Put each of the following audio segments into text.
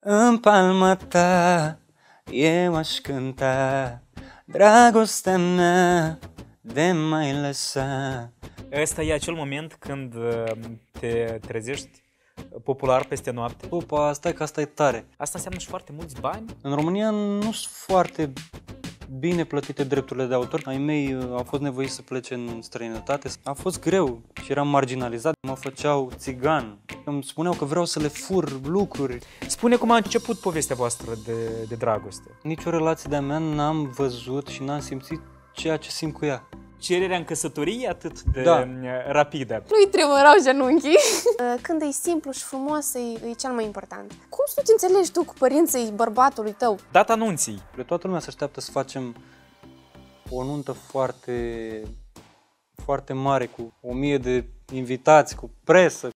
În palma ta eu aș cânta Dragostea mea de mai lăsa Ăsta e acel moment când uh, te trezești popular peste noapte. Opa, stai că asta e tare. Asta înseamnă și foarte mulți bani? În România nu sunt foarte bine plătite drepturile de autor. Ai mei uh, au fost nevoiți să plece în străinătate. A fost greu și eram marginalizat. Mă făceau țigan. Îmi spuneau că vreau să le fur lucruri. Spune cum a început povestea voastră de, de dragoste. Nici o relație de-a mea n-am văzut și n-am simțit ceea ce simt cu ea cererea în căsătorie atât de da. Mm, rapidă. Nu-i tremurau genunchii. Uh, când e simplu și frumos, e, e cel mai important. Cum să te înțelegi tu cu părinții bărbatului tău? Data anunții. Toată lumea se așteaptă să facem o nuntă foarte, foarte mare, cu o mie de invitați, cu presă.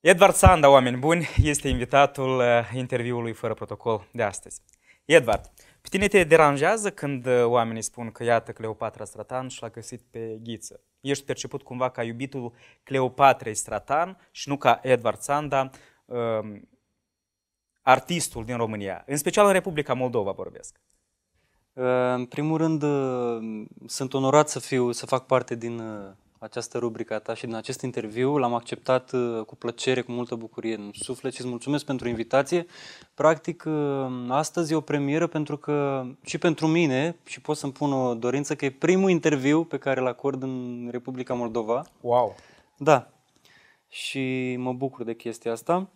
Edward Sanda, oameni buni, este invitatul uh, interviului fără protocol de astăzi. Edward, pe tine te deranjează când uh, oamenii spun că iată Cleopatra Stratan și l-a găsit pe Ghiță? Ești perceput cumva ca iubitul Cleopatrei Stratan și nu ca Edward Sanda, um, artistul din România, în special în Republica Moldova vorbesc. Uh, în primul rând, sunt onorat să, fiu, să fac parte din această rubrică a ta și din acest interviu. L-am acceptat uh, cu plăcere, cu multă bucurie în suflet și îți mulțumesc pentru invitație. Practic, uh, astăzi e o premieră pentru că și pentru mine, și pot să-mi pun o dorință, că e primul interviu pe care îl acord în Republica Moldova. Wow! Da. Și mă bucur de chestia asta.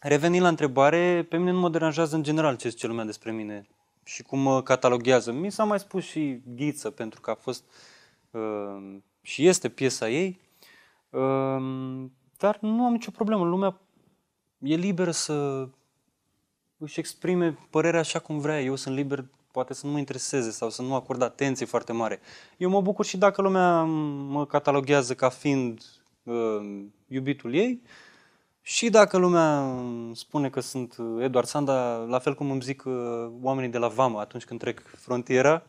Revenind la întrebare, pe mine nu mă deranjează în general ce zice lumea despre mine și cum mă cataloghează. Mi s-a mai spus și ghiță, pentru că a fost uh, și este piesa ei, ehm, dar nu am nicio problemă. Lumea e liberă să își exprime părerea așa cum vrea. Eu sunt liber, poate să nu mă intereseze sau să nu acord atenție foarte mare. Eu mă bucur și dacă lumea mă cataloguează ca fiind uh, iubitul ei și dacă lumea spune că sunt Eduard Sanda, la fel cum îmi zic uh, oamenii de la Vama atunci când trec frontiera,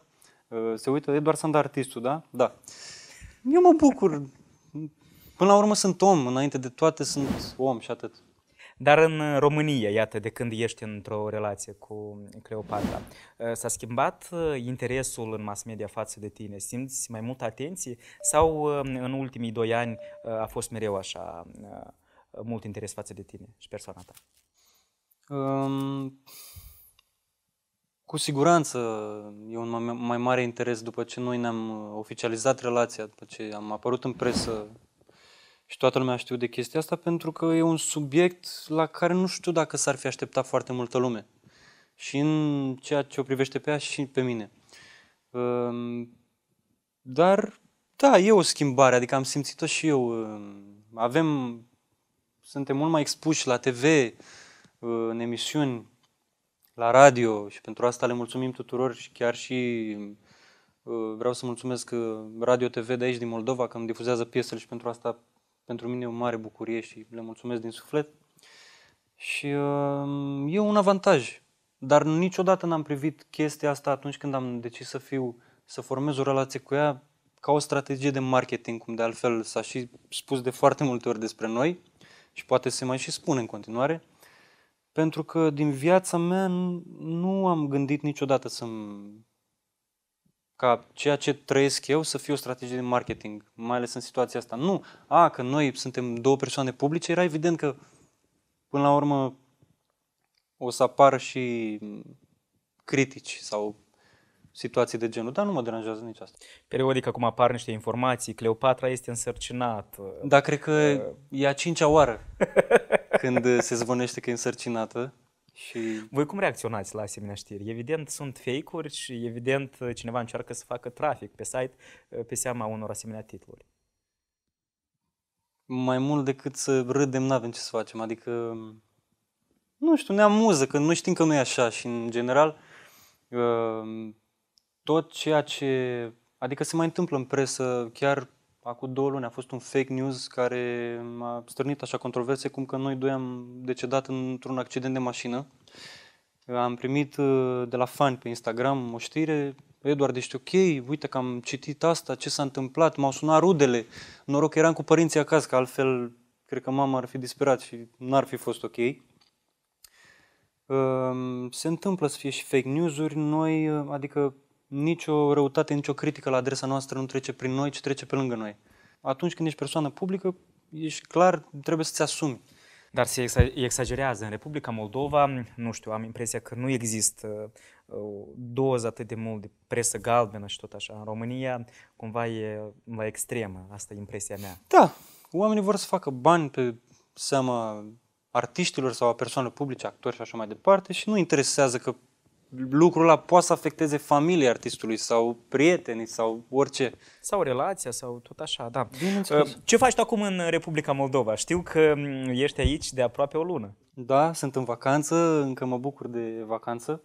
uh, se uită Eduard Sanda artistul, da? Da. Uh, eu mă bucur. Până la urmă sunt om, înainte de toate sunt om și atât. Dar în uh, România, iată, de când ești într-o relație cu Cleopatra, uh, s-a schimbat uh, interesul în mass media față de tine? Simți mai multă atenție sau în ultimii doi ani a fost mereu așa mult interes față de tine și persoana ta? Um, cu siguranță e un mai mare interes după ce noi ne-am uh, oficializat relația, după ce am apărut în presă și toată lumea știu de chestia asta, pentru că e un subiect la care nu știu dacă s-ar fi așteptat foarte multă lume. Și în ceea ce o privește pe ea și pe mine. Ehm, dar, da, e o schimbare, adică am simțit-o și eu. Ehm, avem, suntem mult mai expuși la TV, uh, în emisiuni, la radio și pentru asta le mulțumim tuturor și chiar și uh, vreau să mulțumesc uh, Radio TV de aici din Moldova că îmi difuzează piesele și pentru asta pentru mine e o mare bucurie și le mulțumesc din suflet. Și uh, e un avantaj, dar niciodată n-am privit chestia asta atunci când am decis să fiu, să formez o relație cu ea ca o strategie de marketing, cum de altfel s-a și spus de foarte multe ori despre noi și poate se mai și spune în continuare. Pentru că din viața mea nu am gândit niciodată să ca ceea ce trăiesc eu să fie o strategie de marketing, mai ales în situația asta. Nu, a, că noi suntem două persoane publice, era evident că până la urmă o să apară și critici sau situații de genul, dar nu mă deranjează nici asta. Periodic acum apar niște informații, Cleopatra este însărcinat. Da, cred că uh... e a cincea oară când uh, se zvonește că e însărcinată. Și... Voi cum reacționați la asemenea știri? Evident sunt fake-uri și evident uh, cineva încearcă să facă trafic pe site uh, pe seama unor asemenea titluri. Mai mult decât să râdem, nu avem ce să facem. Adică, nu știu, ne amuză că nu știm că nu e așa și în general tot ceea ce... Adică se mai întâmplă în presă chiar acum două luni a fost un fake news care a strânit așa controverse cum că noi doi am decedat într-un accident de mașină. Am primit uh, de la fani pe Instagram o știre, Eduard, ești ok? Uite că am citit asta, ce s-a întâmplat, m-au sunat rudele. Noroc că eram cu părinții acasă, că altfel cred că mama ar fi disperat și n-ar fi fost ok. Ehm, se întâmplă să fie și fake news-uri, noi, uh, adică nicio răutate, nicio critică la adresa noastră nu trece prin noi, ci trece pe lângă noi. Atunci când ești persoană publică, ești clar, trebuie să-ți asumi. Dar se exagerează. În Republica Moldova, nu știu, am impresia că nu există uh, doză atât de mult de presă galbenă și tot așa. În România, cumva e la extremă. Asta e impresia mea. Da. Oamenii vor să facă bani pe seama artiștilor sau a persoanelor publice, actori și așa mai departe și nu interesează că lucrul ăla poate să afecteze familia artistului sau prietenii sau orice. Sau relația sau tot așa, da. Bineînțeles. Uh, ce faci tu acum în Republica Moldova? Știu că mm, ești aici de aproape o lună. Da, sunt în vacanță, încă mă bucur de vacanță.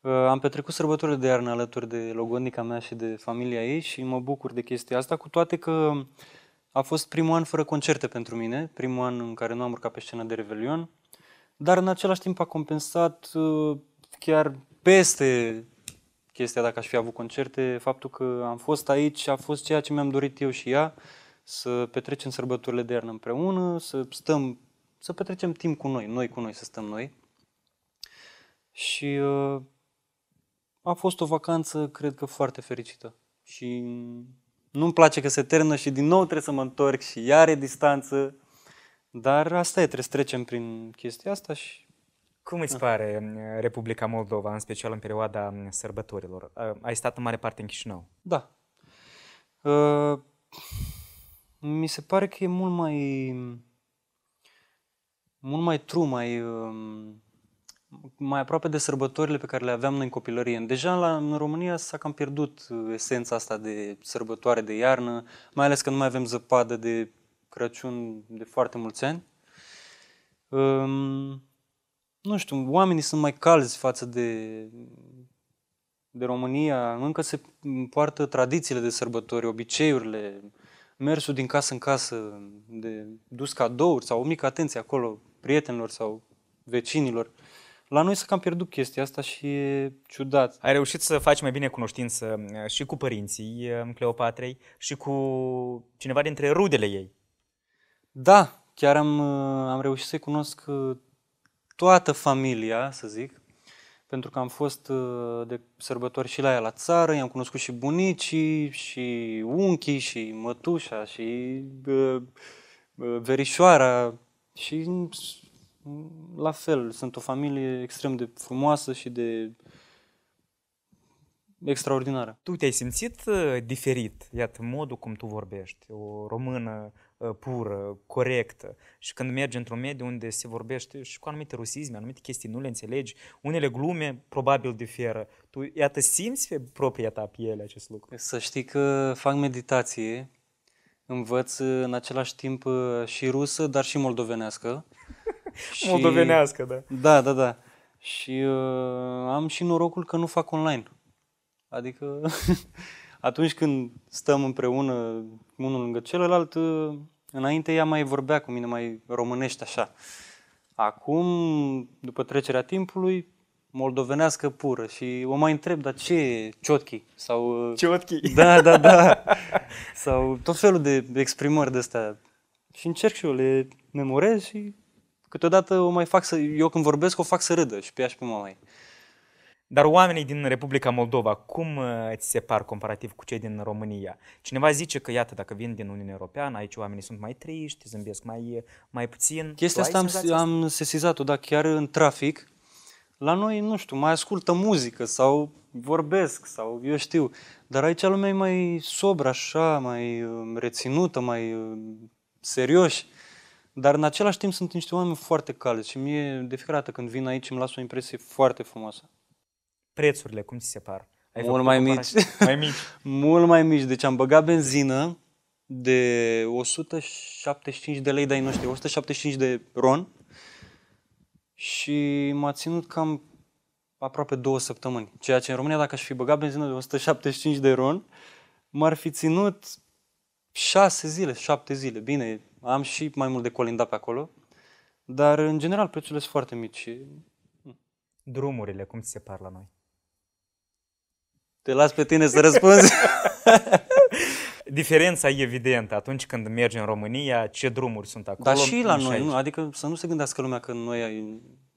Uh, am petrecut sărbătorile de iarnă alături de logodnica mea și de familia ei și mă bucur de chestia asta, cu toate că a fost primul an fără concerte pentru mine, primul an în care nu am urcat pe scenă de Revelion, dar în același timp a compensat uh, chiar peste chestia dacă aș fi avut concerte, faptul că am fost aici a fost ceea ce mi-am dorit eu și ea, să petrecem sărbătorile de iarnă împreună, să stăm, să petrecem timp cu noi, noi cu noi, să stăm noi. Și uh, a fost o vacanță, cred că foarte fericită. Și nu-mi place că se termină și din nou trebuie să mă întorc și iar e distanță. Dar asta e, trebuie să trecem prin chestia asta și cum îți ah. pare mm, Republica Moldova, în special în perioada mm, sărbătorilor? Ai stat în mare parte în Chișinău. Da. Uh, mi se pare că e mult mai mult mai tru, mai mm, mai aproape de sărbătorile pe care le aveam noi în copilărie. Deja la, în România s-a cam pierdut uh, esența asta de sărbătoare de iarnă, mai ales că nu mai avem zăpadă de Crăciun de foarte mulți ani. Uh, nu știu, oamenii sunt mai calzi față de, de România, încă se poartă tradițiile de sărbători, obiceiurile, mersul din casă în casă, de dus cadouri sau o mică atenție acolo prietenilor sau vecinilor. La noi s-a cam pierdut chestia asta și e ciudat. Ai reușit să faci mai bine cunoștință uh, și cu părinții uh, Cleopatrei și cu cineva dintre rudele ei. Da, chiar am, uh, am reușit să-i cunosc toată familia, să zic, pentru că am fost uh, de sărbători și la ea la țară, i-am cunoscut și bunicii, și unchii, și mătușa, și uh, uh, verișoara, și la fel, sunt o familie extrem de frumoasă și de extraordinară. Tu te-ai simțit diferit, iată, modul cum tu vorbești, o română Uh, pură, corectă. Și când mergi într-un mediu unde se vorbește și cu anumite rusisme, anumite chestii nu le înțelegi, unele glume probabil diferă. Tu, iată, simți pe propria ta piele acest lucru. Să știi că fac meditație, învăț uh, în același timp uh, și rusă, dar și moldovenească. și... Moldovenească, da. Da, da, da. Și uh, am și norocul că nu fac online. Adică atunci când stăm împreună unul lângă celălalt, uh, Înainte ea mai vorbea cu mine, mai românește așa. Acum, după trecerea timpului, moldovenească pură și o mai întreb, dar ce e ciotchi? Sau, uh, ciotchi? Da, da, da. Sau tot felul de exprimări de astea. Și încerc și eu, le memorez și câteodată o mai fac să... Eu când vorbesc o fac să râdă și pe ea și pe mama ei. Dar oamenii din Republica Moldova, cum uh, ți se par comparativ cu cei din România? Cineva zice că, iată, dacă vin din Uniunea Europeană, aici oamenii sunt mai triști, zâmbesc mai, uh, mai puțin. Chestia asta am, am sesizat-o, dar chiar în trafic. La noi, nu știu, mai ascultă muzică sau vorbesc sau eu știu. Dar aici lumea e mai sobră, așa, mai um, reținută, mai um, serioși. Dar în același timp sunt niște oameni foarte calzi și mie de fiecare dată când vin aici îmi las o impresie foarte frumoasă prețurile, cum ți se par? Ai Mult mai mici. mai mici. Mult mai mici. Deci am băgat benzină de 175 de lei dar nu știu, 175 de ron și m-a ținut cam aproape două săptămâni. Ceea ce în România, dacă aș fi băgat benzină de 175 de ron, m-ar fi ținut șase zile, șapte zile. Bine, am și mai mult de colindat pe acolo, dar în general prețurile sunt foarte mici. Drumurile, cum ți se par la noi? Te las pe tine să răspunzi. Diferența e evidentă atunci când mergi în România, ce drumuri sunt acolo. Dar și la noi, nu? adică să nu se gândească lumea că noi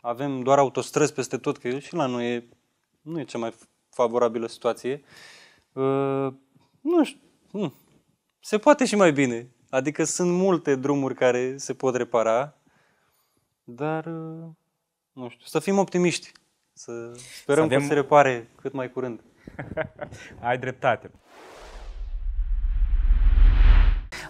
avem doar autostrăzi peste tot, că și la noi nu e cea mai favorabilă situație. Uh, nu știu, hmm. se poate și mai bine. Adică sunt multe drumuri care se pot repara, dar uh, nu știu, să fim optimiști. Să sperăm să avem... că se repare cât mai curând. Ai dreptate.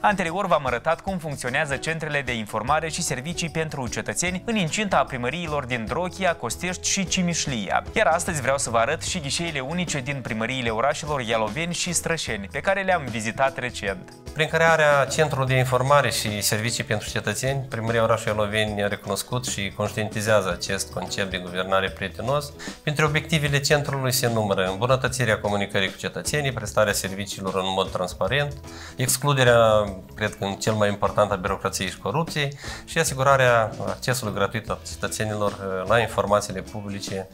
Anterior v-am arătat cum funcționează centrele de informare și servicii pentru cetățeni în incinta a primăriilor din Drochia, Costești și Cimișlia. Iar astăzi vreau să vă arăt și ghișeile unice din primăriile orașelor Ialoveni și Strășeni, pe care le-am vizitat recent. Prin crearea Centrului de Informare și Servicii pentru Cetățeni, Primăria Orașului Ialoveni a recunoscut și conștientizează acest concept de guvernare prietenos. Printre obiectivele centrului se numără îmbunătățirea comunicării cu cetățenii, prestarea serviciilor în mod transparent, excluderea cred că cel mai important al birocrației și corupției, și asigurarea accesului gratuit al cetățenilor uh, la informațiile publice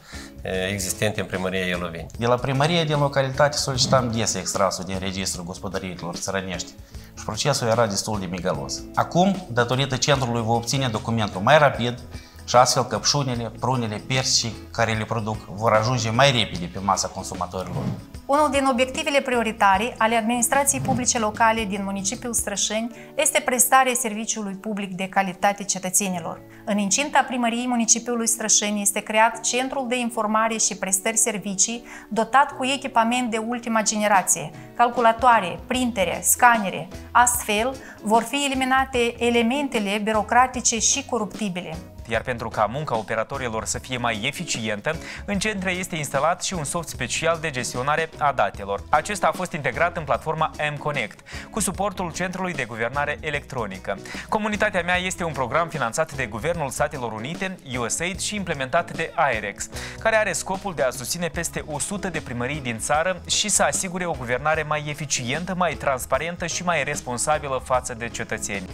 uh, existente în primăria Ieloveni. De la primărie din localitate solicitam des extrasul din registrul gospodăriilor țărănești și procesul era destul de migalos. Acum, datorită centrului, vă obține documentul mai rapid, și astfel căpșunile, prunile, persii care le produc vor ajunge mai repede pe masa consumatorilor. Unul din obiectivele prioritare ale administrației publice locale din municipiul Strășeni este prestarea serviciului public de calitate cetățenilor. În incinta primăriei municipiului Strășeni este creat Centrul de Informare și Prestări Servicii, dotat cu echipament de ultima generație, calculatoare, printere, scanere. Astfel, vor fi eliminate elementele birocratice și coruptibile. Iar pentru ca munca operatorilor să fie mai eficientă, în centre este instalat și un soft special de gestionare a datelor. Acesta a fost integrat în platforma M-Connect, cu suportul Centrului de Guvernare Electronică. Comunitatea mea este un program finanțat de Guvernul Statelor Unite, USAID și implementat de AIREX, care are scopul de a susține peste 100 de primării din țară și să asigure o guvernare mai eficientă, mai transparentă și mai responsabilă față de cetățeni.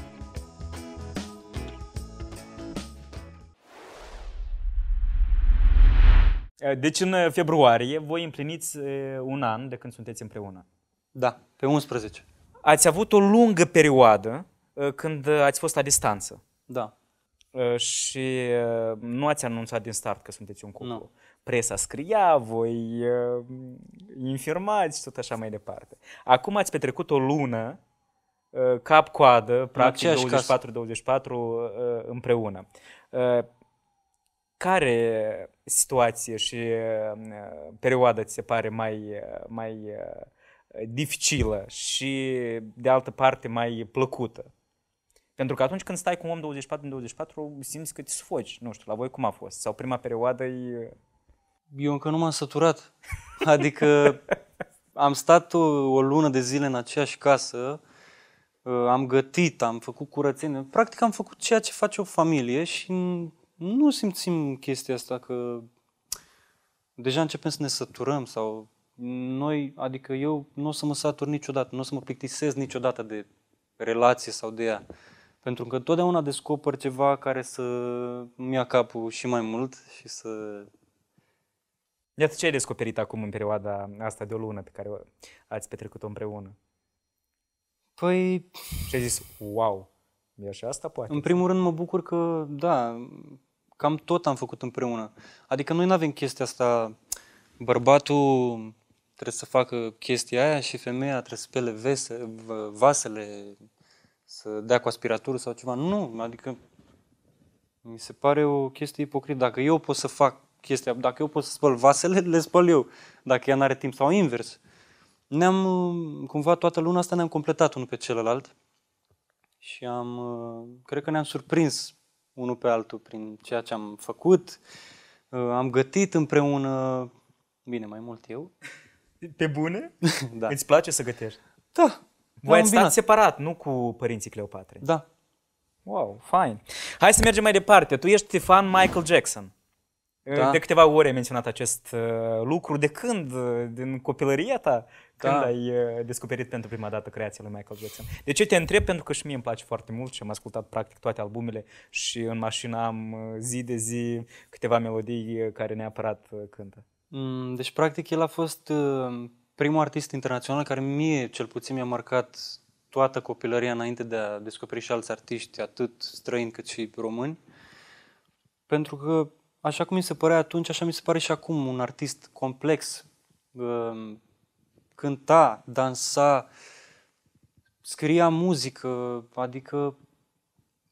Eh, deci în eh, februarie voi împliniți eh, un an de când sunteți împreună. Da, pe 11. Ați avut o lungă perioadă când ați fost la distanță. Da. Și nu ați anunțat din start că sunteți un cuplu. Nu. Presa scria, voi infirmați și tot așa mai departe. Acum ați petrecut o lună cap-coadă, practic 24-24 împreună care situație și mm, perioada ți se pare mai, mai eh, dificilă și, de altă parte, mai plăcută? Pentru că atunci când stai cu un om 24 în 24, simți că te sfoci, Nu știu, la voi cum a fost? Sau prima perioadă e... Eu încă nu m-am săturat. Adică am stat o, o lună de zile în aceeași casă, eh, am gătit, am făcut curățenie. Practic am făcut ceea ce face o familie și nu simțim chestia asta că deja începem să ne săturăm sau noi, adică eu nu o să mă satur niciodată, nu o să mă plictisez niciodată de relație sau de ea. Pentru că totdeauna descoper ceva care să mi ia capul și mai mult și să... Iată ce ai descoperit acum în perioada asta de o lună pe care ați petrecut-o împreună? Păi... Și ai zis, wow, e așa asta poate. În primul rând mă bucur că, da, cam tot am făcut împreună. Adică noi nu avem chestia asta, bărbatul trebuie să facă chestia aia și femeia trebuie să spele vese, vasele, să dea cu aspiratură sau ceva. Nu, adică mi se pare o chestie ipocrit. Dacă eu pot să fac chestia, dacă eu pot să spăl vasele, le spăl eu, dacă ea n-are timp sau invers. Ne-am, cumva, toată luna asta ne-am completat unul pe celălalt și am, cred că ne-am surprins unul pe altul prin ceea ce am făcut. Uh, am gătit împreună, bine, mai mult eu. Pe bune? da. Îți place să gătești? Da. Voi ați stat separat, nu cu părinții Cleopatra. Da. Wow, fain. Hai să mergem mai departe. Tu ești fan Michael Jackson. Da. De câteva ori ai menționat acest uh, lucru. De când? Uh, din copilăria ta? Da. Când da. ai uh, descoperit pentru prima dată creația lui Michael Jackson? De ce te întreb? Pentru că și mie îmi place foarte mult și am ascultat practic toate albumele și în mașină am zi de zi câteva melodii care neapărat cântă. Mm, deci, practic, el a fost primul artist internațional care mie, cel puțin, mi-a marcat toată copilăria înainte de a descoperi și alți artiști, atât străini cât și români. Pentru că Așa cum mi se părea atunci, așa mi se pare și acum un artist complex. Um, cânta, dansa, scria muzică, adică,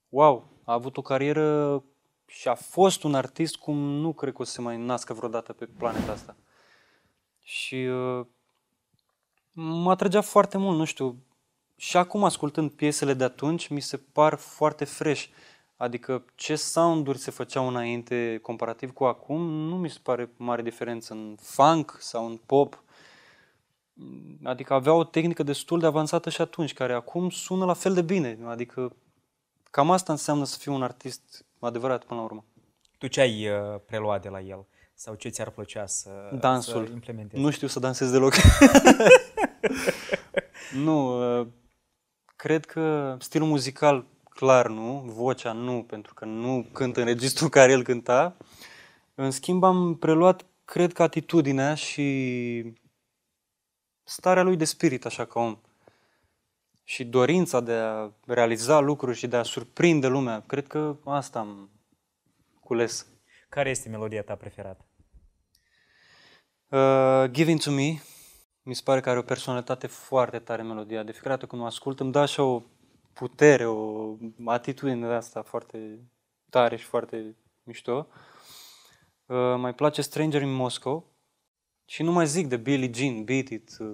wow, a avut o carieră și a fost un artist cum nu cred că o să se mai nască vreodată pe planeta asta. Și uh, mă atrăgea foarte mult, nu știu, și acum ascultând piesele de atunci, mi se par foarte fresh. Adică ce sounduri se făceau înainte comparativ cu acum, nu mi se pare mare diferență în funk sau în pop. Adică avea o tehnică destul de avansată și atunci, care acum sună la fel de bine. Adică cam asta înseamnă să fii un artist adevărat până la urmă. Tu ce ai uh, preluat de la el? Sau ce ți-ar plăcea să, Dansul. să implementezi? Nu știu să dansez deloc. nu, uh, cred că stilul muzical clar nu, vocea nu, pentru că nu cânt în registru care el cânta. În schimb, am preluat, cred că, atitudinea și starea lui de spirit, așa ca om. Și dorința de a realiza lucruri și de a surprinde lumea. Cred că asta am cules. Care este melodia ta preferată? Uh, Giving to Me. Mi se pare că are o personalitate foarte tare melodia. De fiecare dată când o ascult îmi dă așa o putere, o atitudine de asta foarte tare și foarte mișto. Uh, mai place Stranger in Moscow și nu mai zic de Billie Jean, Beat It, uh,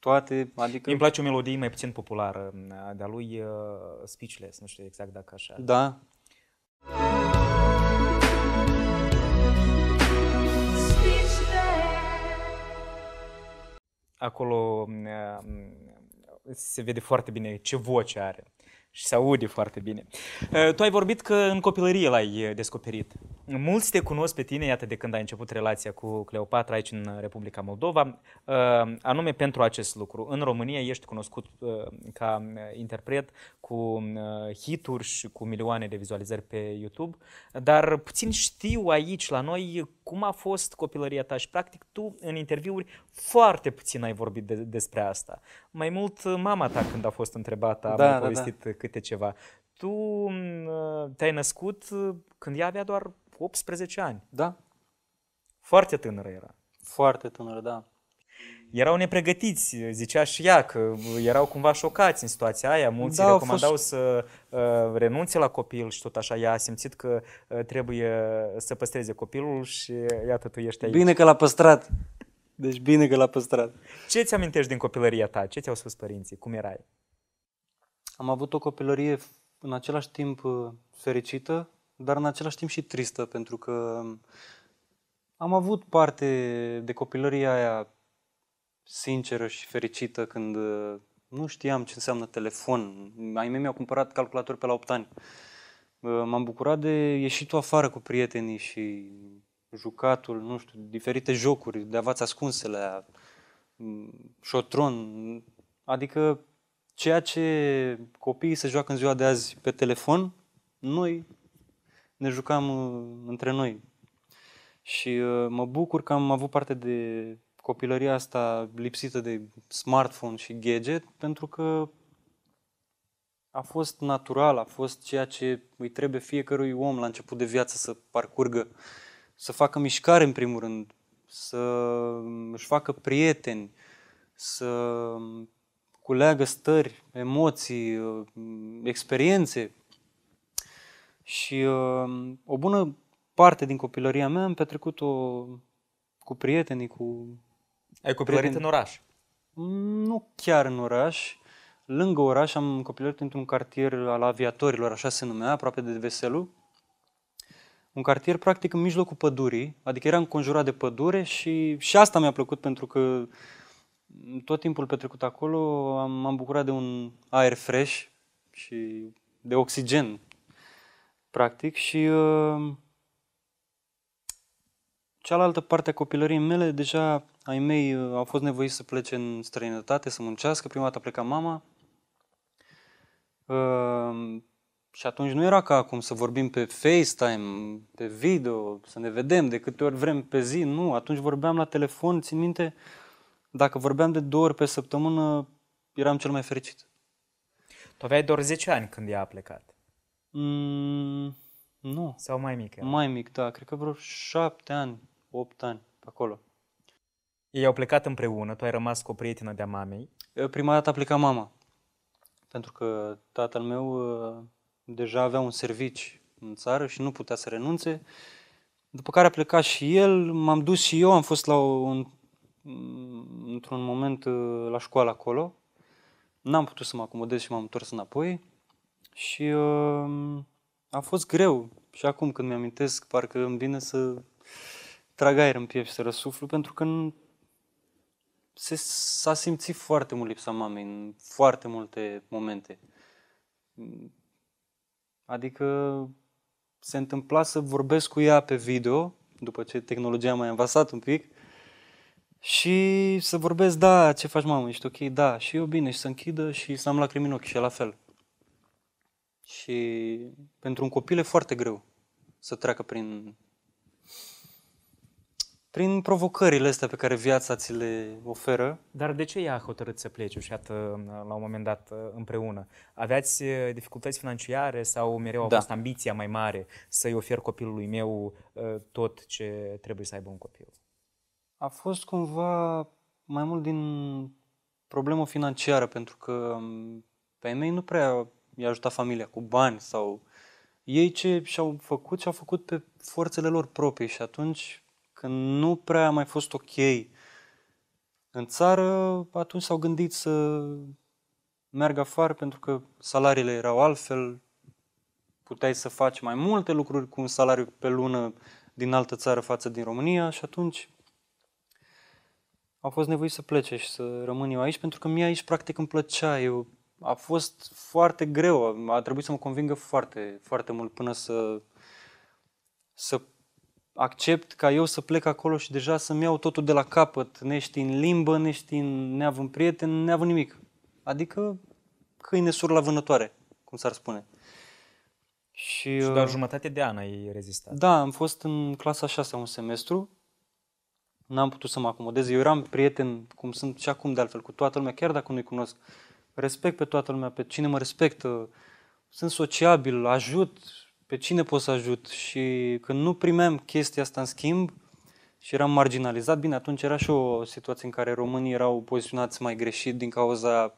toate, adică... Îmi place o melodie mai puțin populară uh, de-a lui uh, Speechless, nu știu exact dacă așa. Da. Acolo uh, se vede foarte bine ce voce are și se aude foarte bine. Uh, tu ai vorbit că în copilărie l-ai uh, descoperit. Mulți te cunosc pe tine, iată, de când ai început relația cu Cleopatra aici în uh, Republica Moldova, anume pentru acest lucru. În România ești cunoscut ca interpret cu hituri și cu milioane de vizualizări pe YouTube, dar puțin știu aici la noi cum a fost copilăria ta și practic tu în interviuri foarte puțin ai vorbit de, despre asta. Mai mult mama ta când a fost întrebată a da, mai povestit da, da. câte ceva. Tu mm, te-ai născut când ea avea doar 18 ani. Da. Foarte tânără era. Foarte tânără, da erau nepregătiți, zicea și ea că erau cumva șocați în situația aia, mulți da, recomandau fost... să uh, renunțe la copil și tot așa, ea a simțit că uh, trebuie să păstreze copilul și uh, iată tu ești aici. Bine că l-a păstrat, deci bine că l-a păstrat. Ce ți amintești din copilăria ta? Ce ți-au spus părinții? Cum erai? Am avut o copilărie în același timp uh, fericită, dar în același timp și tristă, pentru că am avut parte de copilăria aia sinceră și fericită când uh, nu știam ce înseamnă telefon. Ai mei mi-au cumpărat calculator pe la 8 ani. Uh, m-am bucurat de ieșitul afară cu prietenii și jucatul, nu știu, diferite jocuri, de ascunse ascunsele, mm, șotron, adică ceea ce copiii se joacă în ziua de azi pe telefon, noi ne jucam uh, între noi. Și mă bucur că am avut parte de copilăria asta lipsită de smartphone și gadget, pentru că a fost natural, a fost ceea ce îi trebuie fiecărui om la început de viață să parcurgă, să facă mișcare în primul rând, să își facă prieteni, să culeagă stări, emoții, experiențe. Și uh, o bună parte din copilăria mea am petrecut-o cu prietenii, cu ai copilărit prieten... în oraș? Mm, nu chiar în oraș. Lângă oraș am copilărit într-un cartier al aviatorilor, așa se numea, aproape de Veselu. Un cartier practic în mijlocul pădurii, adică era înconjurat de pădure și, și asta mi-a plăcut pentru că tot timpul petrecut acolo am, m-am bucurat de un aer fresh și de oxigen, practic. Și uh, cealaltă parte a copilăriei mele deja ai mei uh, au fost nevoiți să plece în străinătate, să muncească. Prima dată a plecat mama. Uh, și atunci nu era ca acum să vorbim pe FaceTime, pe video, să ne vedem de câte ori vrem pe zi. Nu, atunci vorbeam la telefon, țin minte, dacă vorbeam de două ori pe săptămână, eram cel mai fericit. Tu aveai doar 10 ani când ea a plecat. Mm, nu. Sau mai mic? Era. Mai mic, da. Cred că vreo 7 ani, 8 ani, pe acolo. Ei au plecat împreună, tu ai rămas cu o prietenă de-a mamei. Prima dată a plecat mama, pentru că tatăl meu uh, deja avea un servici în țară și nu putea să renunțe. După care a plecat și el, m-am dus și eu, am fost la un, mm, într-un moment uh, la școală acolo. N-am putut să mă acomodez și m-am întors înapoi. Și uh, a fost greu. Și acum când mi-amintesc, parcă îmi vine să trag aer în piept și să răsuflu, pentru că se, s-a simțit foarte mult lipsa mamei în foarte multe momente. Adică se întâmpla să vorbesc cu ea pe video, după ce tehnologia m-a învasat un pic, și să vorbesc, da, ce faci mamă, ești ok, da, și eu bine, și să închidă și să am lacrimi în ochi și la fel. Și pentru un copil e foarte greu să treacă prin prin provocările astea pe care viața ți le oferă. Dar de ce ea a hotărât să plece și iată la un moment dat împreună? Aveați uh, dificultăți financiare sau mereu da. fost ambiția mai mare să-i ofer copilului meu uh, tot ce trebuie să aibă un copil? A fost cumva mai mult din problemă financiară, pentru că um, pe ei mei nu prea i-a ajutat familia cu bani sau ei ce și-au făcut, și-au făcut pe forțele lor proprii și atunci că nu prea a mai fost ok. În țară, atunci s-au gândit să meargă afară pentru că salariile erau altfel, puteai să faci mai multe lucruri cu un salariu pe lună din altă țară față din România și atunci au fost nevoiți să plece și să rămân eu aici pentru că mie aici practic îmi plăcea. Eu, a fost foarte greu, a trebuit să mă convingă foarte, foarte mult până să, să accept ca eu să plec acolo și deja să-mi iau totul de la capăt, în limbă, în, neavând prieten, neavă nimic. Adică câine sur la vânătoare, cum s-ar spune. Și, și uh, doar jumătate de an ai rezistat. Da, am fost în clasa 6 un semestru, n-am putut să mă acomodez. Eu eram prieten, cum sunt și acum de altfel, cu toată lumea, chiar dacă nu-i cunosc. Respect pe toată lumea, pe cine mă respectă, sunt sociabil, ajut pe cine pot să ajut și când nu primeam chestia asta în schimb și eram marginalizat, bine, atunci era și o situație în care românii erau poziționați mai greșit din cauza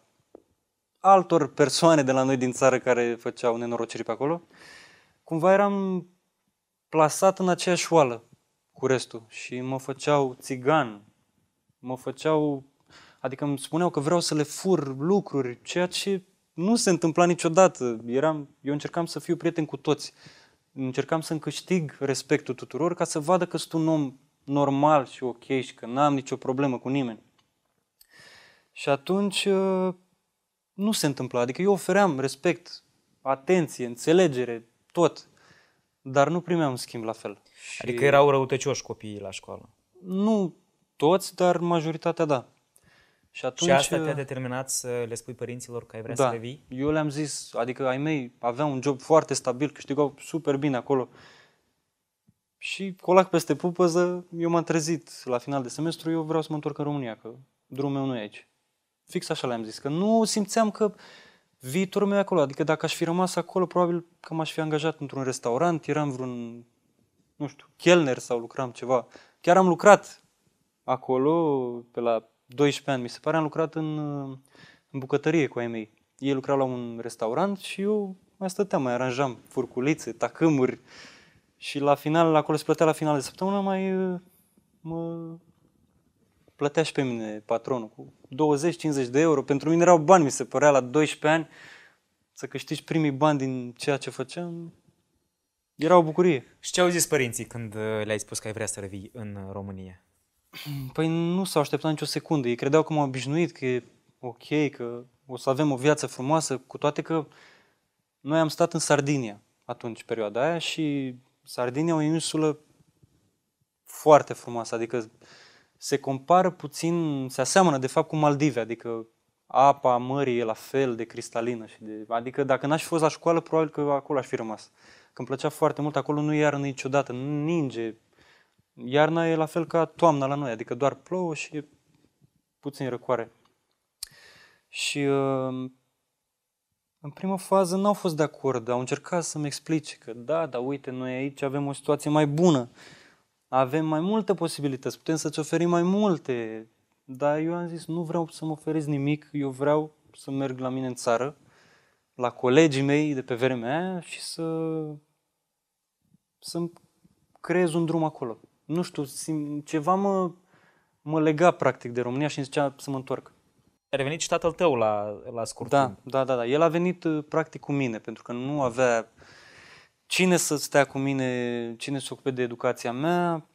altor persoane de la noi din țară care făceau nenorociri pe acolo, cumva eram plasat în aceeași oală cu restul și mă făceau țigan, mă făceau, adică îmi spuneau că vreau să le fur lucruri, ceea ce nu se întâmpla niciodată. Eram, eu încercam să fiu prieten cu toți. Încercam să-mi câștig respectul tuturor ca să vadă că sunt un om normal și ok și că n-am nicio problemă cu nimeni. Și atunci ă, nu se întâmpla. Adică eu ofeream respect, atenție, înțelegere, tot. Dar nu primeam schimb la fel. Adică și... erau răutăcioși copiii la școală? Nu toți, dar majoritatea da. Și, atunci, și asta te-a uh, determinat să le spui părinților că ai vrea da, să le vii? eu le-am zis, adică ai mei aveau un job foarte stabil, câștigau super bine acolo. Și colac peste pupăză, eu m-am trezit la final de semestru, eu vreau să mă întorc în România, că drumul meu nu e aici. Fix așa le-am zis, că nu simțeam că viitorul meu e acolo. Adică dacă aș fi rămas acolo, probabil că m-aș fi angajat într-un restaurant, eram vreun, nu știu, chelner sau lucram ceva. Chiar am lucrat acolo, pe la 12 ani, mi se pare, am lucrat în, în bucătărie cu ai mei. Ei lucrau la un restaurant și eu mai stăteam, mai aranjam furculițe, tacâmuri și la final, acolo se plătea la final de săptămână, mai uh, mă plătea și pe mine patronul cu 20-50 de euro. Pentru mine erau bani, mi se părea la 12 ani să câștigi primii bani din ceea ce făceam. Era o bucurie. Și ce au zis părinții când uh, le-ai spus că ai vrea să revii în România? Păi nu s-au așteptat nicio secundă. Ei credeau că m-au obișnuit, că e ok, că o să avem o viață frumoasă, cu toate că noi am stat în Sardinia atunci, perioada aia, și Sardinia e o insulă foarte frumoasă, adică se compară puțin, se aseamănă de fapt cu Maldive, adică apa mării e la fel de cristalină. Și de, adică dacă n-aș fi fost la școală, probabil că acolo aș fi rămas. Când plăcea foarte mult, acolo nu iar niciodată, nu ninge, Iarna e la fel ca toamna la noi, adică doar plouă și puțin răcoare. Și uh, în prima fază n-au fost de acord, au încercat să-mi explice că da, dar uite, noi aici avem o situație mai bună, avem mai multe posibilități, putem să-ți oferim mai multe. Dar eu am zis, nu vreau să-mi oferiți nimic, eu vreau să merg la mine în țară, la colegii mei de pe vremea aia și să, să creez un drum acolo nu știu, simt, ceva mă, mă lega practic de România și îmi zicea să mă întorc. A revenit și tatăl tău la, la scurt da, timp. Da, da, da. El a venit uh, practic cu mine, pentru că nu avea cine să stea cu mine, cine să se ocupe de educația mea.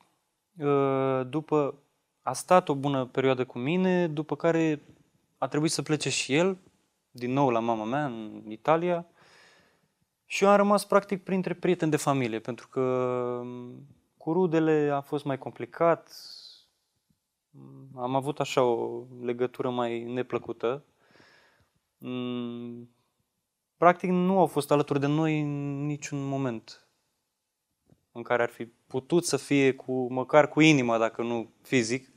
Uh, după a stat o bună perioadă cu mine, după care a trebuit să plece și el, din nou la mama mea, în Italia. Și eu am rămas practic printre prieteni de familie, pentru că cu rudele a fost mai complicat, am avut așa o legătură mai neplăcută. Mm, practic nu au fost alături de noi în niciun moment în care ar fi putut să fie cu, măcar cu inima, dacă nu fizic.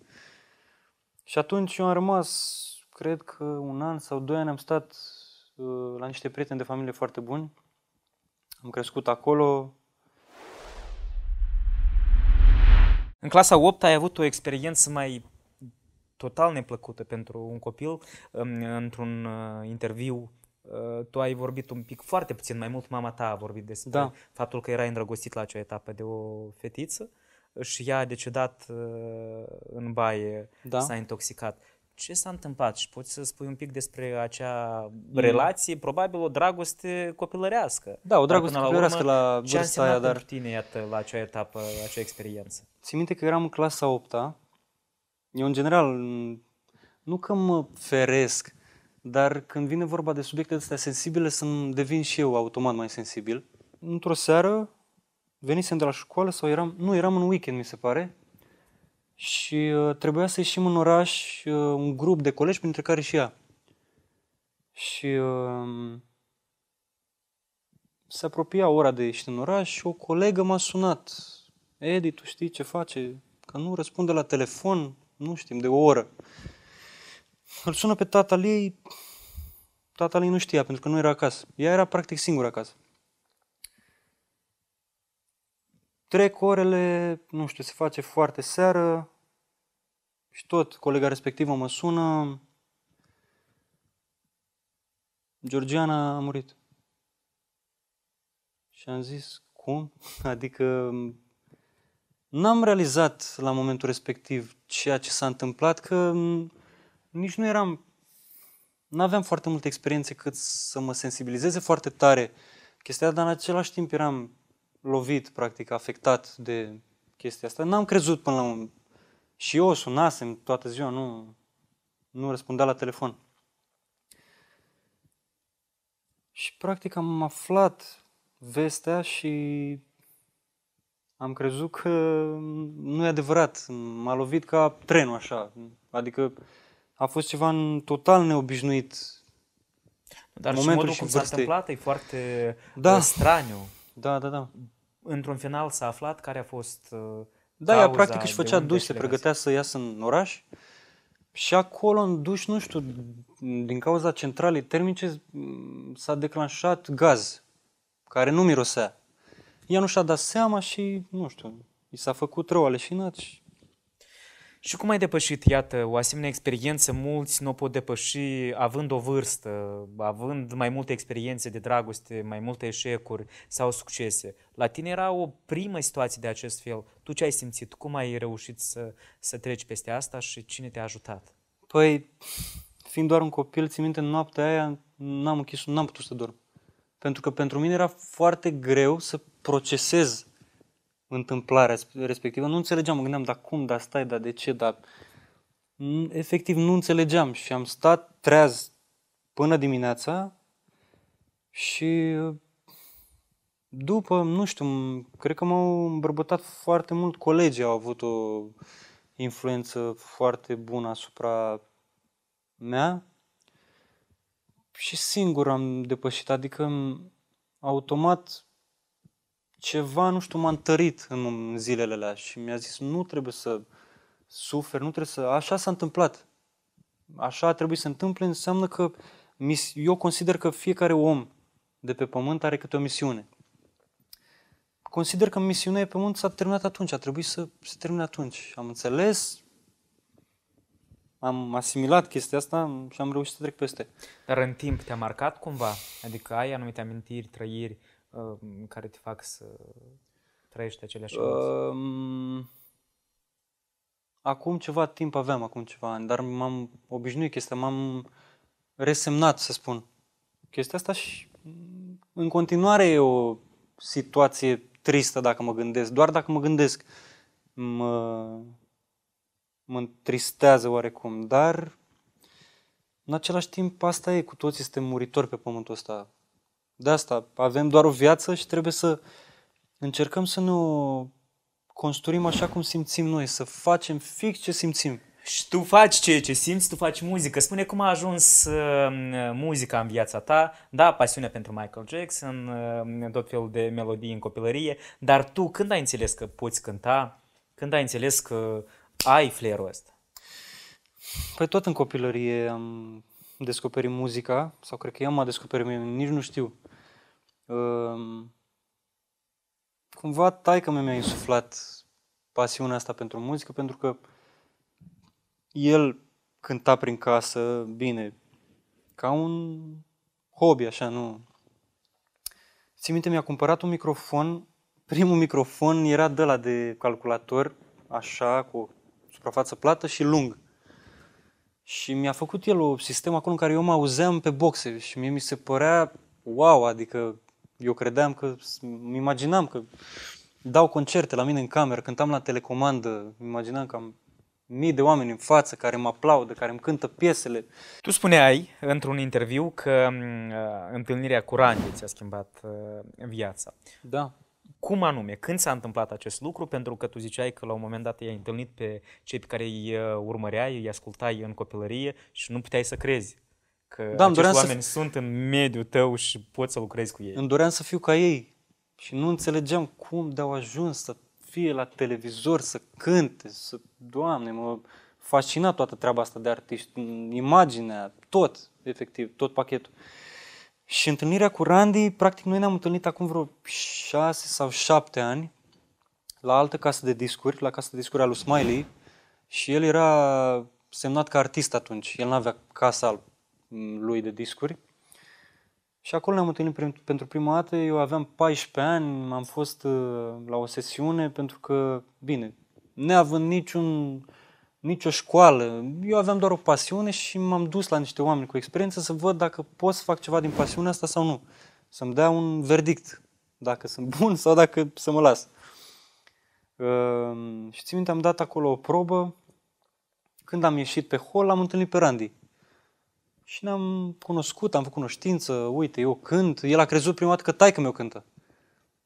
Și atunci eu am rămas, cred că un an sau doi ani am stat uh, la niște prieteni de familie foarte buni. Am crescut acolo, În clasa 8 ai avut o experiență mai total neplăcută pentru un copil. Într-un uh, interviu uh, tu ai vorbit un pic, foarte puțin, mai mult mama ta a vorbit despre da. faptul că era îndrăgostit la acea etapă de o fetiță și ea a decedat uh, în baie, da. s-a intoxicat ce s-a întâmplat și poți să spui un pic despre acea mm. relație, probabil o dragoste copilărească. Da, o dragoste dar, copilărească la, urmă, la vârsta ce a aia, dar... tine, iată, la acea etapă, la acea experiență? Țin minte că eram în clasa 8 -a. Eu, în general, nu că mă feresc, dar când vine vorba de subiecte astea sensibile, să devin și eu automat mai sensibil. Într-o seară, venisem de la școală sau eram, nu, eram în weekend, mi se pare, și uh, trebuia să ieșim în oraș uh, un grup de colegi, printre care și ea. Și uh, se apropia ora de ieșit în oraș și o colegă m-a sunat. Edi, tu știi ce face? Că nu răspunde la telefon, nu știm, de o oră. Îl sună pe tatăl ei, tatăl ei nu știa, pentru că nu era acasă. Ea era practic singură acasă. Trec orele, nu știu, se face foarte seară, și tot colega respectivă mă sună, Georgiana a murit. Și am zis, cum? Adică n-am realizat la momentul respectiv ceea ce s-a întâmplat, că nici nu eram, nu aveam foarte multe experiențe cât să mă sensibilizeze foarte tare chestia, dar în același timp eram lovit, practic, afectat de chestia asta. N-am crezut până la și eu o sunasem toată ziua, nu, nu răspundea la telefon. Și practic am aflat vestea și am crezut că nu e adevărat. M-a lovit ca trenul așa. Adică a fost ceva total neobișnuit. Dar Momentul și modul și cum s-a întâmplat e foarte da. Uh, straniu. Da, da, da. Într-un final s-a aflat care a fost uh, da, ea practic își făcea duș, se pregătea să iasă în oraș și acolo în duș, nu știu, din cauza centralei termice mm, s-a declanșat gaz care nu mirosea. Ea nu și-a dat seama și, nu știu, i s-a făcut rău aleșinat și și cum ai depășit, iată, o asemenea experiență, mulți nu o pot depăși având o vârstă, având mai multe experiențe de dragoste, mai multe eșecuri sau succese. La tine era o primă situație de acest fel. Tu ce ai simțit? Cum ai reușit să, să treci peste asta și cine te-a ajutat? Păi, fiind doar un copil, țin minte, noaptea aia n-am închis, n-am putut să dorm. Pentru că pentru mine era foarte greu să procesez întâmplarea respectivă. Nu înțelegeam, mă gândeam, dar cum, dar stai, dar de ce, dar... Efectiv, nu înțelegeam și am stat treaz până dimineața și după, nu știu, cred că m-au îmbărbătat foarte mult. Colegii au avut o influență foarte bună asupra mea și singur am depășit, adică automat ceva, nu știu, m-a întărit în zilele alea și mi-a zis, nu trebuie să suferi, nu trebuie să... Așa s-a întâmplat. Așa trebuie să întâmple, înseamnă că eu consider că fiecare om de pe pământ are câte o misiune. Consider că misiunea pe pământ s-a terminat atunci, a trebuit să se termine atunci. Am înțeles, am asimilat chestia asta și am reușit să trec peste. Dar în timp te-a marcat cumva? Adică ai anumite amintiri, trăiri Um, care te fac să trăiești aceleași emoții? Um, acum ceva timp aveam, acum ceva ani, dar m-am obișnuit chestia, m-am resemnat, să spun, chestia asta și în continuare e o situație tristă dacă mă gândesc. Doar dacă mă gândesc mă, mă întristează oarecum, dar în același timp asta e, cu toții suntem muritori pe pământul ăsta. De asta, avem doar o viață și trebuie să încercăm să nu construim așa cum simțim noi, să facem fix ce simțim. Și tu faci ceea ce simți, tu faci muzică. Spune cum a ajuns uh, muzica în viața ta. Da, pasiunea pentru Michael Jackson, uh, tot felul de melodii în copilărie, dar tu când ai înțeles că poți cânta? Când ai înțeles că ai flair ăsta? Păi tot în copilărie am descoperi muzica, sau cred că ea m-a descoperit mie, nici nu știu. Ehm, cumva cumva mea mi-a insuflat pasiunea asta pentru muzică, pentru că el cânta prin casă bine, ca un hobby, așa, nu. Țin minte, mi-a cumpărat un microfon, primul microfon era de la de calculator, așa, cu suprafață plată și lung. Și mi-a făcut el un sistem acolo în care eu mă auzeam pe boxe și mie mi se părea wow, adică eu credeam că, îmi imaginam că dau concerte la mine în cameră, cântam la telecomandă, imaginam că am mii de oameni în față care mă aplaudă, care îmi cântă piesele. Tu spuneai într-un interviu că mm, uh, întâlnirea cu Randy ți-a schimbat uh, viața. Da. Cum anume? Când s-a întâmplat acest lucru? Pentru că tu ziceai că la un moment dat i-ai întâlnit pe cei pe care îi uh, urmăreai, îi ascultai în copilărie și nu puteai să crezi că da, acești oameni să... sunt în mediul tău și poți să lucrezi cu ei. Îmi doream să fiu ca ei și nu înțelegeam cum de-au ajuns să fie la televizor, să cânte, să... Doamne, mă fascina toată treaba asta de artiști, imaginea, tot, efectiv, tot pachetul. Uh, și întâlnirea cu Randy, practic noi ne-am întâlnit acum vreo șase sau șapte ani la altă casă de discuri, la casă de discuri a lui Smiley și el era semnat ca artist atunci. El nu avea casa mm, lui de discuri. Și acolo ne-am întâlnit prim, pentru prima dată, eu aveam 14 ani, am fost uh, la o sesiune pentru că, bine, neavând niciun nicio școală. Eu aveam doar o pasiune și m-am dus la niște oameni cu experiență să văd dacă pot să fac ceva din pasiunea asta sau nu. Să-mi dea un verdict, dacă sunt bun sau dacă să mă las. Uh, și țin minte, am dat acolo o probă. Când am ieșit pe hol, l-am întâlnit pe Randy. Și ne-am cunoscut, am făcut cunoștință, uite, eu cânt. El a crezut prima dată că taică meu cântă.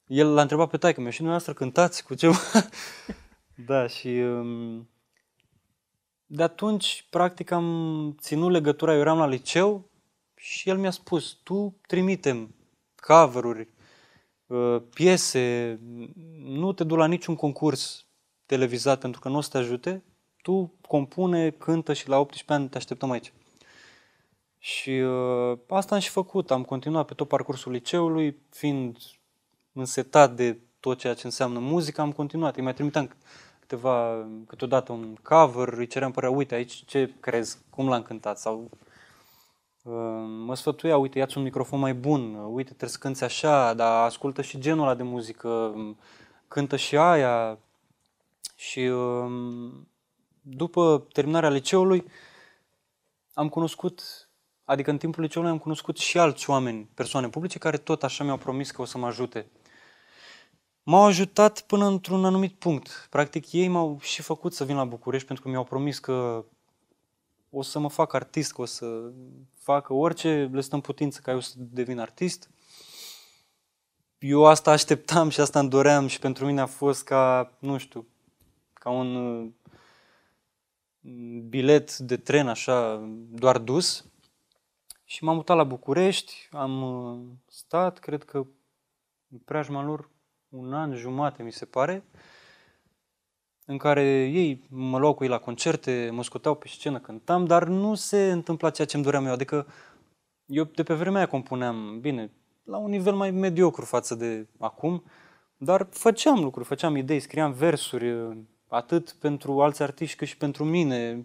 El l-a întrebat pe taică meu și dumneavoastră cântați cu ceva. da, și um, de atunci, practic, am ținut legătura, eu eram la liceu și el mi-a spus, tu trimitem cover uh, piese, nu te du la niciun concurs televizat pentru că nu o să te ajute, tu compune, cântă și la 18 ani te așteptăm aici. Și uh, asta am și făcut, am continuat pe tot parcursul liceului, fiind însetat de tot ceea ce înseamnă muzică, am continuat. Îi mai trimiteam câteva, câteodată un cover, îi ceream părerea, uite aici ce crezi, cum l-am cântat sau uh, mă sfătuia, uite, ia-ți un microfon mai bun, uite, trebuie să cânti așa, dar ascultă și genul ăla de muzică, cântă și aia. Și um, după terminarea liceului am cunoscut, adică în timpul liceului am cunoscut și alți oameni, persoane publice, care tot așa mi-au promis că o să mă ajute m-au ajutat până într-un anumit punct. Practic ei m-au și făcut să vin la București pentru că mi-au promis că o să mă fac artist, că o să facă orice, le stăm putință ca eu să devin artist. Eu asta așteptam și asta îmi doream și pentru mine a fost ca, nu știu, ca un bilet de tren așa, doar dus. Și m-am mutat la București, am uh, stat, cred că în preajma lor, un an jumate, mi se pare, în care ei mă luau cu ei la concerte, mă scoteau pe scenă, cântam, dar nu se întâmpla ceea ce îmi doream eu. Adică eu de pe vremea aia compuneam, bine, la un nivel mai mediocru față de acum, dar făceam lucruri, făceam idei, scriam versuri, atât pentru alți artiști cât și pentru mine.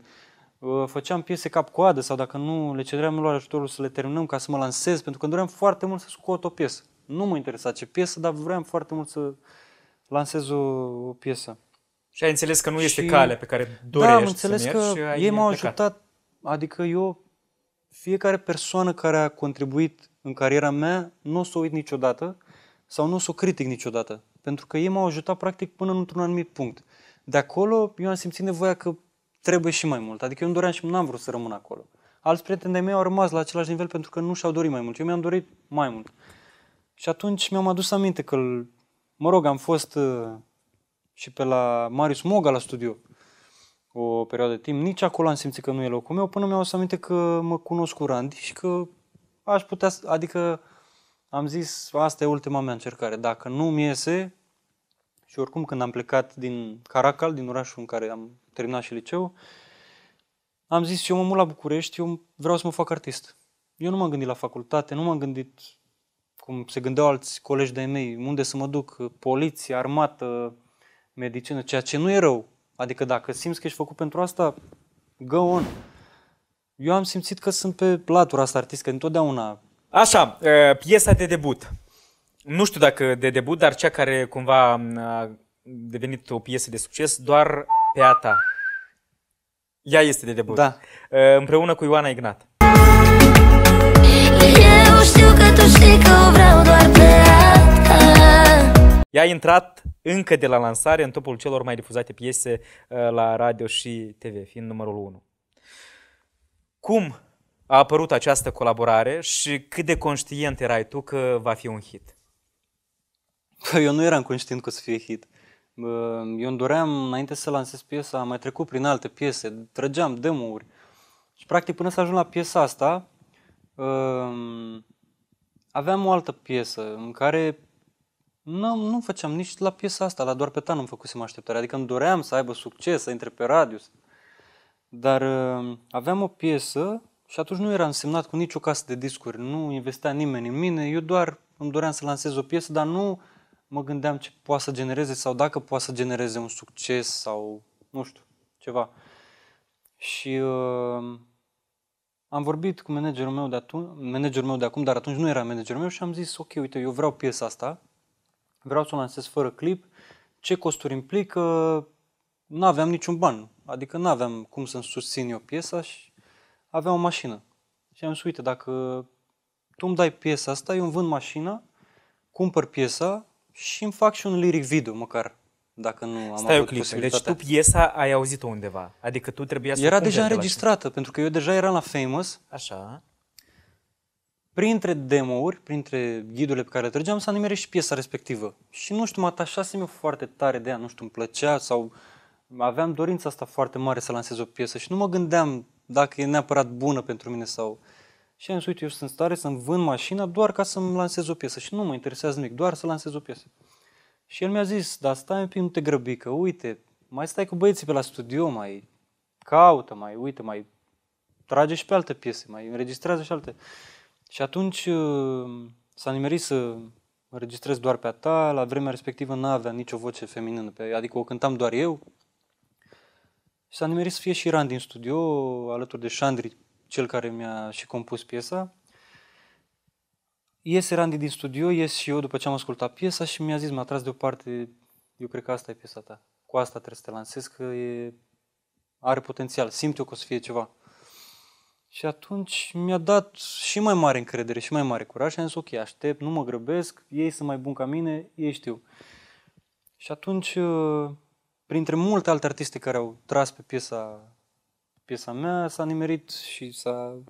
Ă, făceam piese cap-coadă sau dacă nu, le cedeam lor ajutorul să le terminăm ca să mă lansez, pentru că îmi doream foarte mult să scot o piesă nu mă interesa ce piesă, dar vreau foarte mult să lansez o, o piesă. Și ai înțeles că nu este și, calea pe care dorești da, am înțeles să mergi că ei m-au ajutat. Adică eu, fiecare persoană care a contribuit în cariera mea, nu o să o uit niciodată sau nu o să o critic niciodată. Pentru că ei m-au ajutat practic până într-un anumit punct. De acolo eu am simțit nevoia că trebuie și mai mult. Adică eu îmi doream și n-am vrut să rămân acolo. Alți prieteni de mei au rămas la același nivel pentru că nu și-au dorit mai mult. Eu mi-am dorit mai mult. Și atunci mi-am adus aminte că, mă rog, am fost uh, și pe la Marius Moga la studio o perioadă de timp. Nici acolo am simțit că nu e locul meu, până mi-am adus aminte că mă cunosc cu Randy și că aș putea, adică am zis, asta e ultima mea încercare. Dacă nu mi iese, și oricum când am plecat din Caracal, din orașul în care am terminat și liceu, am zis, eu mă mut la București, eu vreau să mă fac artist. Eu nu m-am gândit la facultate, nu m-am gândit cum se gândeau alți colegi de mei, unde să mă duc, poliție, armată, medicină, ceea ce nu e rău. Adică dacă simți că ești făcut pentru asta, go on. Eu am simțit că sunt pe latura asta artistică întotdeauna. Așa, piesa de debut. Nu știu dacă de debut, dar cea care cumva a devenit o piesă de succes, doar pe a ta. Ea este de debut. Da. Împreună cu Ioana Ignat știu că tu știi că o vreau doar pe Ea a intrat încă de la lansare în topul celor mai difuzate piese uh, la radio și TV, fiind numărul 1. Cum a apărut această colaborare și cât de conștient erai tu că va fi un hit? Păi, eu nu eram conștient că o să fie hit. Eu îmi doream, înainte să lansez piesa, am mai trecut prin alte piese, trăgeam demo-uri. Și practic până să ajung la piesa asta, Ehm, aveam o altă piesă în care nu, nu făceam nici la piesa asta, la doar pe nu-mi făcusem așteptare. Adică îmi doream să aibă succes, să intre pe radius Dar uh, aveam o piesă și atunci nu era însemnat cu nicio casă de discuri. Nu investea nimeni în mine. Eu doar îmi doream să lansez o piesă, dar nu mă gândeam ce poate să genereze sau dacă poate să genereze un succes sau nu știu, ceva. Și uh, am vorbit cu managerul meu, de atunci, managerul meu de acum, dar atunci nu era managerul meu și am zis, ok, uite, eu vreau piesa asta, vreau să o lansez fără clip, ce costuri implică, nu aveam niciun ban, adică nu aveam cum să-mi susțin eu piesa și aveam o mașină. Și am zis, uite, dacă tu îmi dai piesa asta, eu îmi vând mașina, cumpăr piesa și îmi fac și un lyric video măcar dacă nu am Stai avut clip. Deci tu piesa ai auzit-o undeva. Adică tu trebuia să Era deja înregistrată, de pentru că eu deja eram la Famous. Așa. Printre demouri, printre ghidurile pe care le trăgeam, s-a și piesa respectivă. Și nu știu, mă atașasem eu foarte tare de ea, nu știu, îmi plăcea sau aveam dorința asta foarte mare să lansez o piesă și nu mă gândeam dacă e neapărat bună pentru mine sau... Și am zis, uite, eu sunt stare să-mi vând mașina doar ca să-mi lansez o piesă și nu mă interesează nimic, doar să lansez o piesă. Și el mi-a zis, dar stai un pic, nu te grăbi, că uite, mai stai cu băieții pe la studio, mai caută, mai uite, mai trage și pe alte piese, mai înregistrează și alte. Și atunci uh, s-a nimerit să înregistrez doar pe a ta, la vremea respectivă n-avea nicio voce feminină, pe, adică o cântam doar eu. Și s-a nimerit să fie și Ran din studio, alături de Șandri, cel care mi-a și compus piesa iese Randy din studio, ies și eu după ce am ascultat piesa și mi-a zis, m-a tras deoparte, eu cred că asta e piesa ta. Cu asta trebuie să te lansezi, că e, are potențial, simt eu că o să fie ceva. Și atunci mi-a dat și mai mare încredere și mai mare curaj și am zis, ok, aștept, nu mă grăbesc, ei sunt mai buni ca mine, ei știu. Și atunci, uh, printre multe alte artiste care au tras pe piesa, piesa mea, s-a nimerit și s-a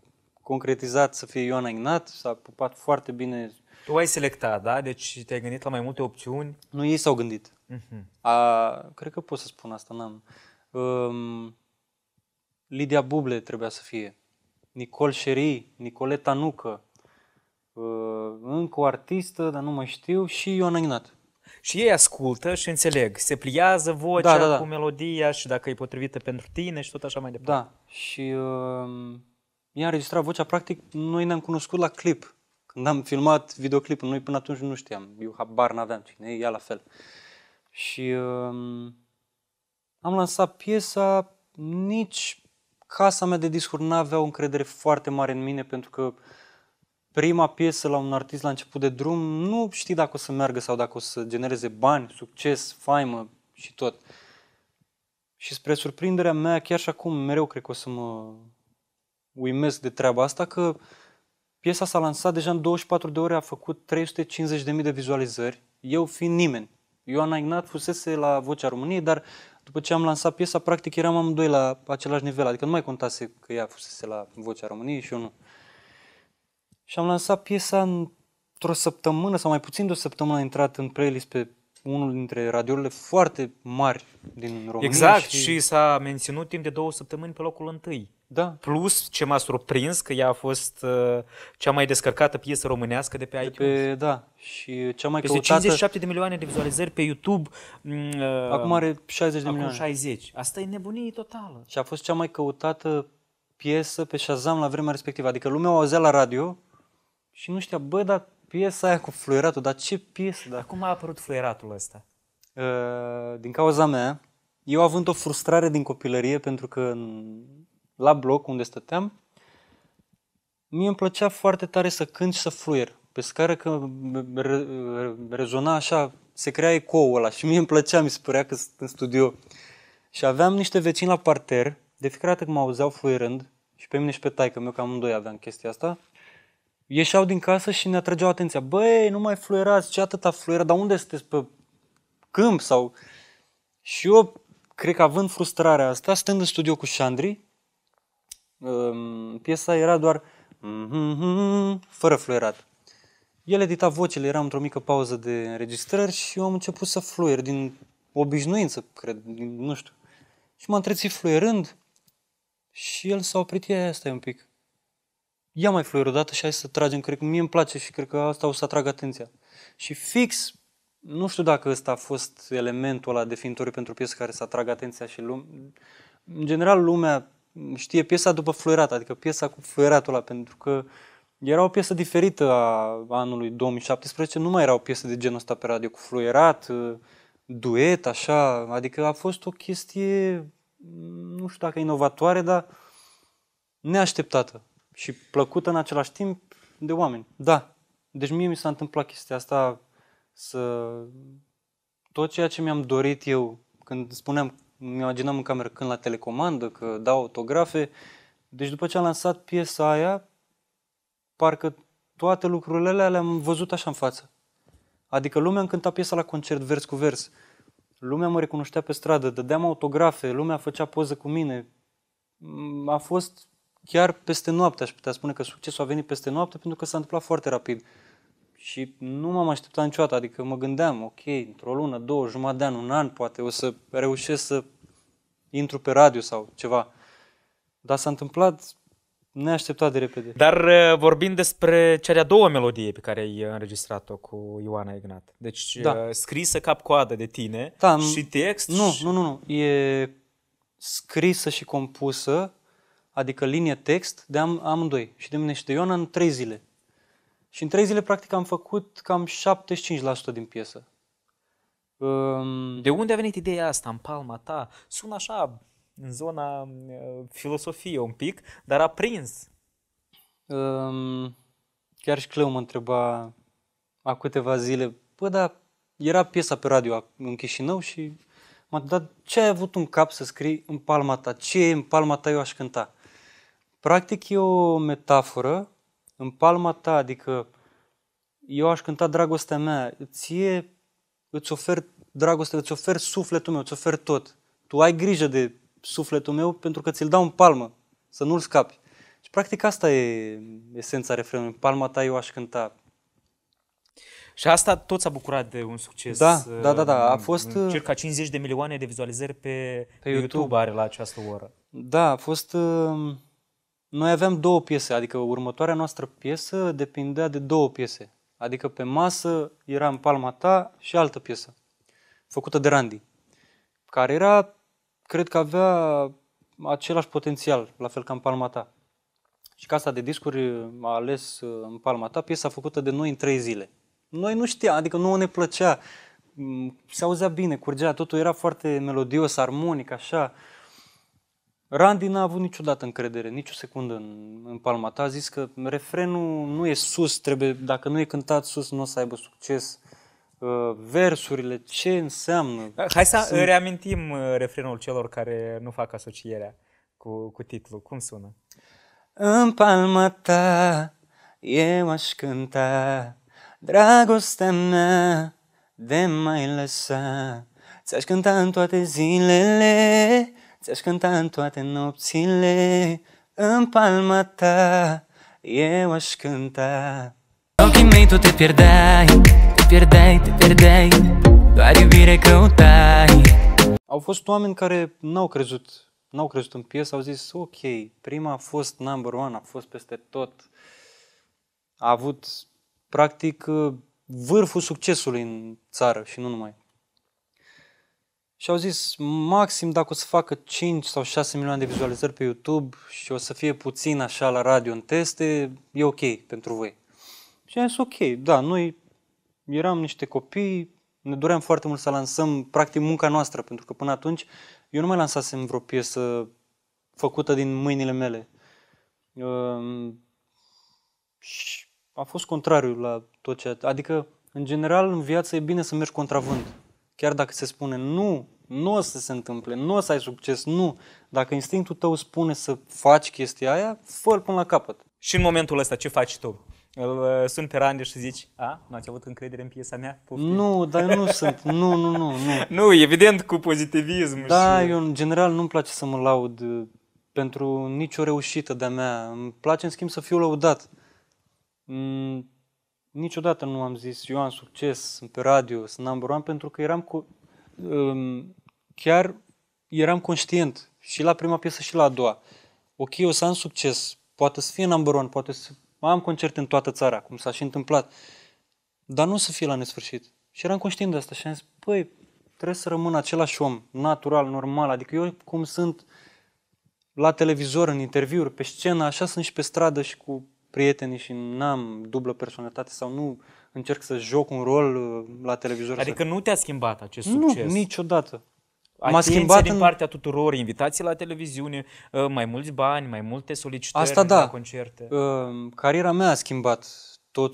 concretizat să fie Ioana Ignat, s-a pupat foarte bine. Tu ai selectat, da? Deci te-ai gândit la mai multe opțiuni? Nu, ei s-au gândit. Uh-huh. A, cred că pot să spun asta, n-am. Um, Lidia Buble trebuia să fie, Nicol Șeri, Nicoleta Nucă, uh, încă o artistă, dar nu mai știu, și Ioana Ignat. Și ei ascultă și înțeleg, se pliază vocea da, da, da. cu melodia și dacă e potrivită pentru tine și tot așa mai departe. Da, și uh, mi-a înregistrat vocea, practic noi ne-am cunoscut la clip. Când am filmat videoclipul, noi până atunci nu știam, eu habar n-aveam cine ea la fel. Și um, am lansat piesa, nici casa mea de discuri n-avea o încredere foarte mare în mine, pentru că prima piesă la un artist la început de drum, nu știi dacă o să meargă sau dacă o să genereze bani, succes, faimă și tot. Și spre surprinderea mea, chiar și acum mereu cred că o să mă uimesc de treaba asta că piesa s-a lansat deja în 24 de ore, a făcut 350.000 de vizualizări, eu fiind nimeni. Ioana Ignat fusese la Vocea României, dar după ce am lansat piesa, practic eram amândoi la același nivel, adică nu mai contase că ea fusese la Vocea României și eu nu. Și am lansat piesa într-o săptămână sau mai puțin de o săptămână a intrat în playlist pe unul dintre radiourile foarte mari din România. Exact, și, și s-a menținut timp de două săptămâni pe locul întâi. Da. Plus, ce m-a surprins, că ea a fost uh, cea mai descărcată piesă românească de pe de iTunes. Pe, da, și cea mai Peste căutată... 57 de milioane de vizualizări pe YouTube. Mm, uh, acum are 60 de milioane. Acum 60. Asta e nebunie totală. Și a fost cea mai căutată piesă pe Shazam la vremea respectivă. Adică lumea o auzea la radio și nu știa, bă, dar piesa aia cu fluieratul, dar ce piesă? Dar cum a apărut fluieratul ăsta? Uh, din cauza mea, eu având o frustrare din copilărie pentru că la bloc unde stăteam, mie îmi plăcea foarte tare să cânt și să fluier. Pe scară că re- rezona așa, se crea ecoul ăla și mie îmi plăcea, mi se părea că sunt în studio. Și aveam niște vecini la parter, de fiecare dată când mă auzeau fluierând, și pe mine și pe taică meu, că amândoi aveam chestia asta, ieșeau din casă și ne atrăgeau atenția. Băi, nu mai fluierați, ce atâta fluieră, dar unde sunteți pe câmp sau... Și eu, cred că având frustrarea asta, stând în studio cu Șandri, piesa era doar fără fluierat. El edita vocele, era într-o mică pauză de înregistrări și eu am început să fluier din obișnuință, cred, din, nu știu. Și m-am trezit fluierând și el s-a oprit, ea, asta un pic. Ia mai fluier o dată și hai să tragem, cred că mie îmi place și cred că asta o să atrag atenția. Și fix, nu știu dacă ăsta a fost elementul ăla definitoriu pentru piesă care să atragă atenția și lumea. În general, lumea știe piesa după fluierat, adică piesa cu fluieratul ăla, pentru că era o piesă diferită a anului 2017, nu mai era o piesă de genul ăsta pe radio, cu fluierat, uh, duet, așa, adică a fost o chestie, nu știu dacă inovatoare, dar neașteptată și plăcută în același timp de oameni. Da, deci mie mi s-a întâmplat chestia asta să... Tot ceea ce mi-am dorit eu, când spuneam îmi imaginam în cameră când la telecomandă, că dau autografe. Deci după ce am lansat piesa aia, parcă toate lucrurile alea le-am văzut așa în față. Adică lumea cânta piesa la concert vers cu vers. Lumea mă recunoștea pe stradă, dădeam autografe, lumea făcea poză cu mine. Mm, a fost chiar peste noapte, aș putea spune că succesul a venit peste noapte pentru că s-a întâmplat foarte rapid. Și nu m-am așteptat niciodată, adică mă gândeam, ok, într-o lună, două, jumătate de an, un an, poate o să reușesc să intru pe radio sau ceva. Dar s-a întâmplat neașteptat de repede. Dar uh, vorbind despre cea de-a doua melodie pe care ai uh, înregistrat-o cu Ioana Ignat. Deci uh, da. scrisă cap-coadă de tine da, și text. Nu, și... nu, nu, nu. E scrisă și compusă, adică linie text, de am, amândoi. Și de mine și de Ioana în trei zile. Și în trei zile, practic, am făcut cam 75% din piesă. Um... De unde a venit ideea asta în palma ta? Sună așa, în zona uh, filosofie un pic, dar a prins. Um, chiar și Cleu mă întreba a câteva zile, bă, dar era piesa pe radio în Chișinău și m-a dat, ce ai avut un cap să scrii în palma ta? Ce în palma ta eu aș cânta? Practic e o metaforă în palma ta, adică eu aș cânta dragostea mea, ție îți ofer dragoste, îți ofer sufletul meu, îți ofer tot. Tu ai grijă de sufletul meu pentru că ți-l dau în palmă, să nu-l scapi. Și practic asta e esența refrenului, În palma ta eu aș cânta. Și asta tot s-a bucurat de un succes. Da, uh, da, da, da. A fost... Uh, circa 50 de milioane de vizualizări pe, pe YouTube. YouTube are la această oră. Da, a fost... Uh noi avem două piese, adică următoarea noastră piesă depindea de două piese. Adică pe masă era în palma ta și altă piesă, făcută de Randy, care era, cred că avea același potențial, la fel ca în palma ta. Și casa de discuri a ales uh, în palma ta piesa făcută de noi în trei zile. Noi nu știam, adică nu ne plăcea, mm, se auzea bine, curgea, totul era foarte melodios, armonic, așa. Randy n-a avut niciodată încredere, nicio secundă în, în palma ta. A zis că refrenul nu e sus, trebuie, dacă nu e cântat sus, nu o să aibă succes. Uh, versurile, ce înseamnă? Uh, hai să sunt... reamintim uh, refrenul celor care nu fac asocierea cu, cu titlul. Cum sună? În palma ta eu aș cânta Dragostea mea de mai lăsa Ți-aș cânta în toate zilele Ți-aș cânta în toate nopțile În palma ta Eu aș cânta În ochii mei tu te pierdeai Te pierdeai, te pierdeai Doar iubire căutai Au fost oameni care n-au crezut N-au crezut în piesă, au zis ok, prima a fost number one, a fost peste tot. A avut practic vârful succesului în țară și nu numai. Și au zis, maxim dacă o să facă 5 sau 6 milioane de vizualizări pe YouTube și o să fie puțin așa la radio în teste, e ok pentru voi. Și am zis, ok, da, noi eram niște copii, ne doream foarte mult să lansăm, practic, munca noastră, pentru că până atunci eu nu mai lansasem vreo piesă făcută din mâinile mele. Uh, și a fost contrariu la tot ce... Adică, în general, în viață e bine să mergi contravânt. Chiar dacă se spune nu, nu o să se întâmple, nu o să ai succes, nu. Dacă instinctul tău spune să faci chestia aia, fă până la capăt. Și în momentul ăsta ce faci tu? Îl uh, sun pe Randy și zici, a, nu ați avut încredere în piesa mea? Poftim. Nu, dar eu nu sunt, nu, nu, nu, nu. Nu, evident cu pozitivism. Da, și... eu în general nu-mi place să mă laud uh, pentru nicio reușită de-a mea. Îmi place, în schimb, să fiu laudat mm, niciodată nu am zis eu am succes, sunt pe radio, sunt number one, pentru că eram cu, um, chiar eram conștient și la prima piesă și la a doua. Ok, o să am succes, poate să fie number one, poate să am concert în toată țara, cum s-a și întâmplat, dar nu să fie la nesfârșit. Și eram conștient de asta și am zis, păi, trebuie să rămân același om, natural, normal, adică eu cum sunt la televizor, în interviuri, pe scenă, așa sunt și pe stradă și cu prietenii și n-am dublă personalitate sau nu încerc să joc un rol uh, la televizor. Adică să... nu te-a schimbat acest succes? Nu, niciodată. M-a schimbat din în... partea tuturor, invitații la televiziune, uh, mai mulți bani, mai multe solicitări Asta da. la concerte. Uh, cariera mea a schimbat tot,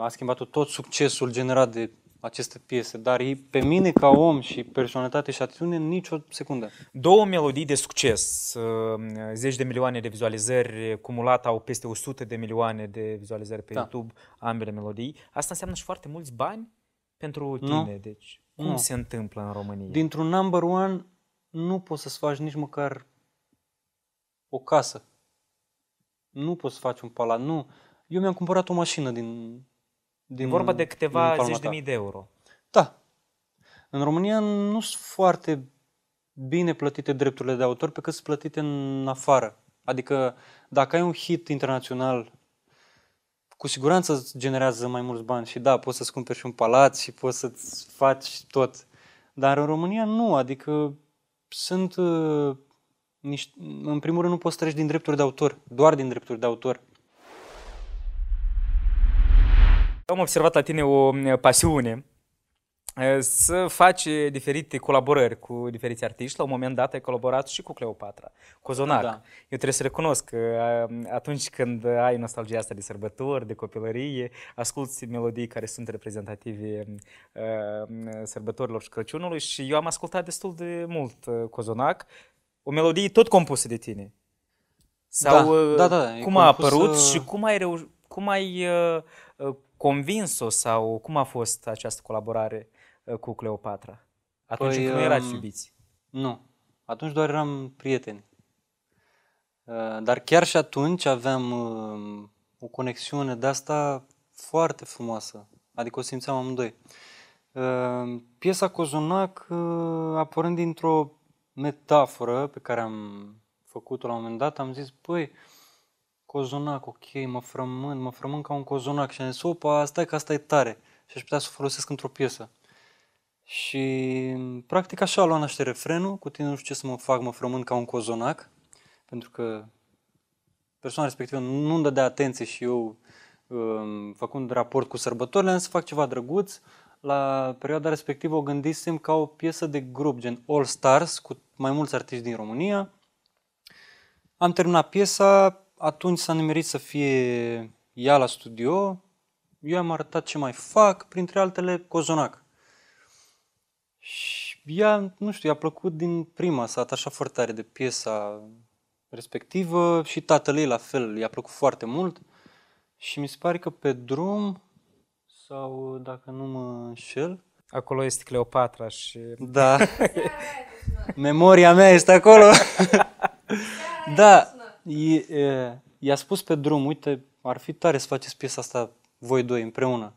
a schimbat tot, tot succesul generat de aceste piese, dar ei pe mine ca om și personalitate și nici nicio secundă. Două melodii de succes, ehm, zeci de milioane de vizualizări cumulate au peste 100 de milioane de vizualizări pe da. YouTube, ambele melodii. Asta înseamnă și foarte mulți bani pentru tine, nu. deci cum nu. se întâmplă în România? Dintr-un number one nu poți să-ți faci nici măcar o casă. Nu poți să faci un palat, nu. Eu mi-am cumpărat o mașină din din, e vorba de câteva zeci de mii de euro. Da. În România nu sunt foarte bine plătite drepturile de autor pe cât sunt plătite în afară. Adică dacă ai un hit internațional, cu siguranță îți generează mai mulți bani și da, poți să-ți cumperi și un palat și poți să-ți faci tot. Dar în România nu, adică sunt uh, niște, în primul rând nu poți treci din drepturi de autor, doar din drepturi de autor. am observat la tine o mm, pasiune să faci diferite colaborări cu diferiți artiști. La un moment dat ai colaborat și cu Cleopatra, cu Zonac. Da. Eu trebuie să recunosc că atunci când ai nostalgia asta de sărbători, de copilărie, asculti melodii care sunt reprezentative sărbătorilor și Crăciunului și eu am ascultat destul de mult Cozonac, o melodie tot compusă de tine. Sau da, da, da, cum a apărut și cum ai, reu, cum ai uh, convins-o sau cum a fost această colaborare uh, cu Cleopatra? Atunci păi, când nu erați um, iubiți. Nu. Atunci doar eram prieteni. Uh, dar chiar și atunci aveam um, o conexiune de asta foarte frumoasă. Adică o simțeam amândoi. Uh, piesa Cozonac, pornit dintr-o metaforă pe care am făcut-o la un moment dat, am zis, păi, cozonac, ok, mă frământ, mă frământ ca un cozonac și am zis, opa, asta că asta e tare și aș putea să o folosesc într-o piesă. Și practic așa a luat naște refrenul, cu tine nu știu ce să mă fac, mă frământ ca un cozonac, pentru că persoana respectivă nu îmi dădea atenție și eu, um, făcând raport cu sărbătorile, am să fac ceva drăguț. La perioada respectivă o gândisem ca o piesă de grup, gen All Stars, cu mai mulți artiști din România. Am terminat piesa, atunci s-a nimerit să fie ea la studio, eu am arătat ce mai fac, printre altele Cozonac. Și ea, nu știu, i-a plăcut din prima, s-a atașat foarte tare de piesa respectivă și tatăl ei la fel, i-a plăcut foarte mult. Și mi se pare că pe drum, sau dacă nu mă înșel... Acolo este Cleopatra și... Da. Memoria mea este acolo. da i-a spus pe drum, uite, ar fi tare să faceți piesa asta voi doi împreună.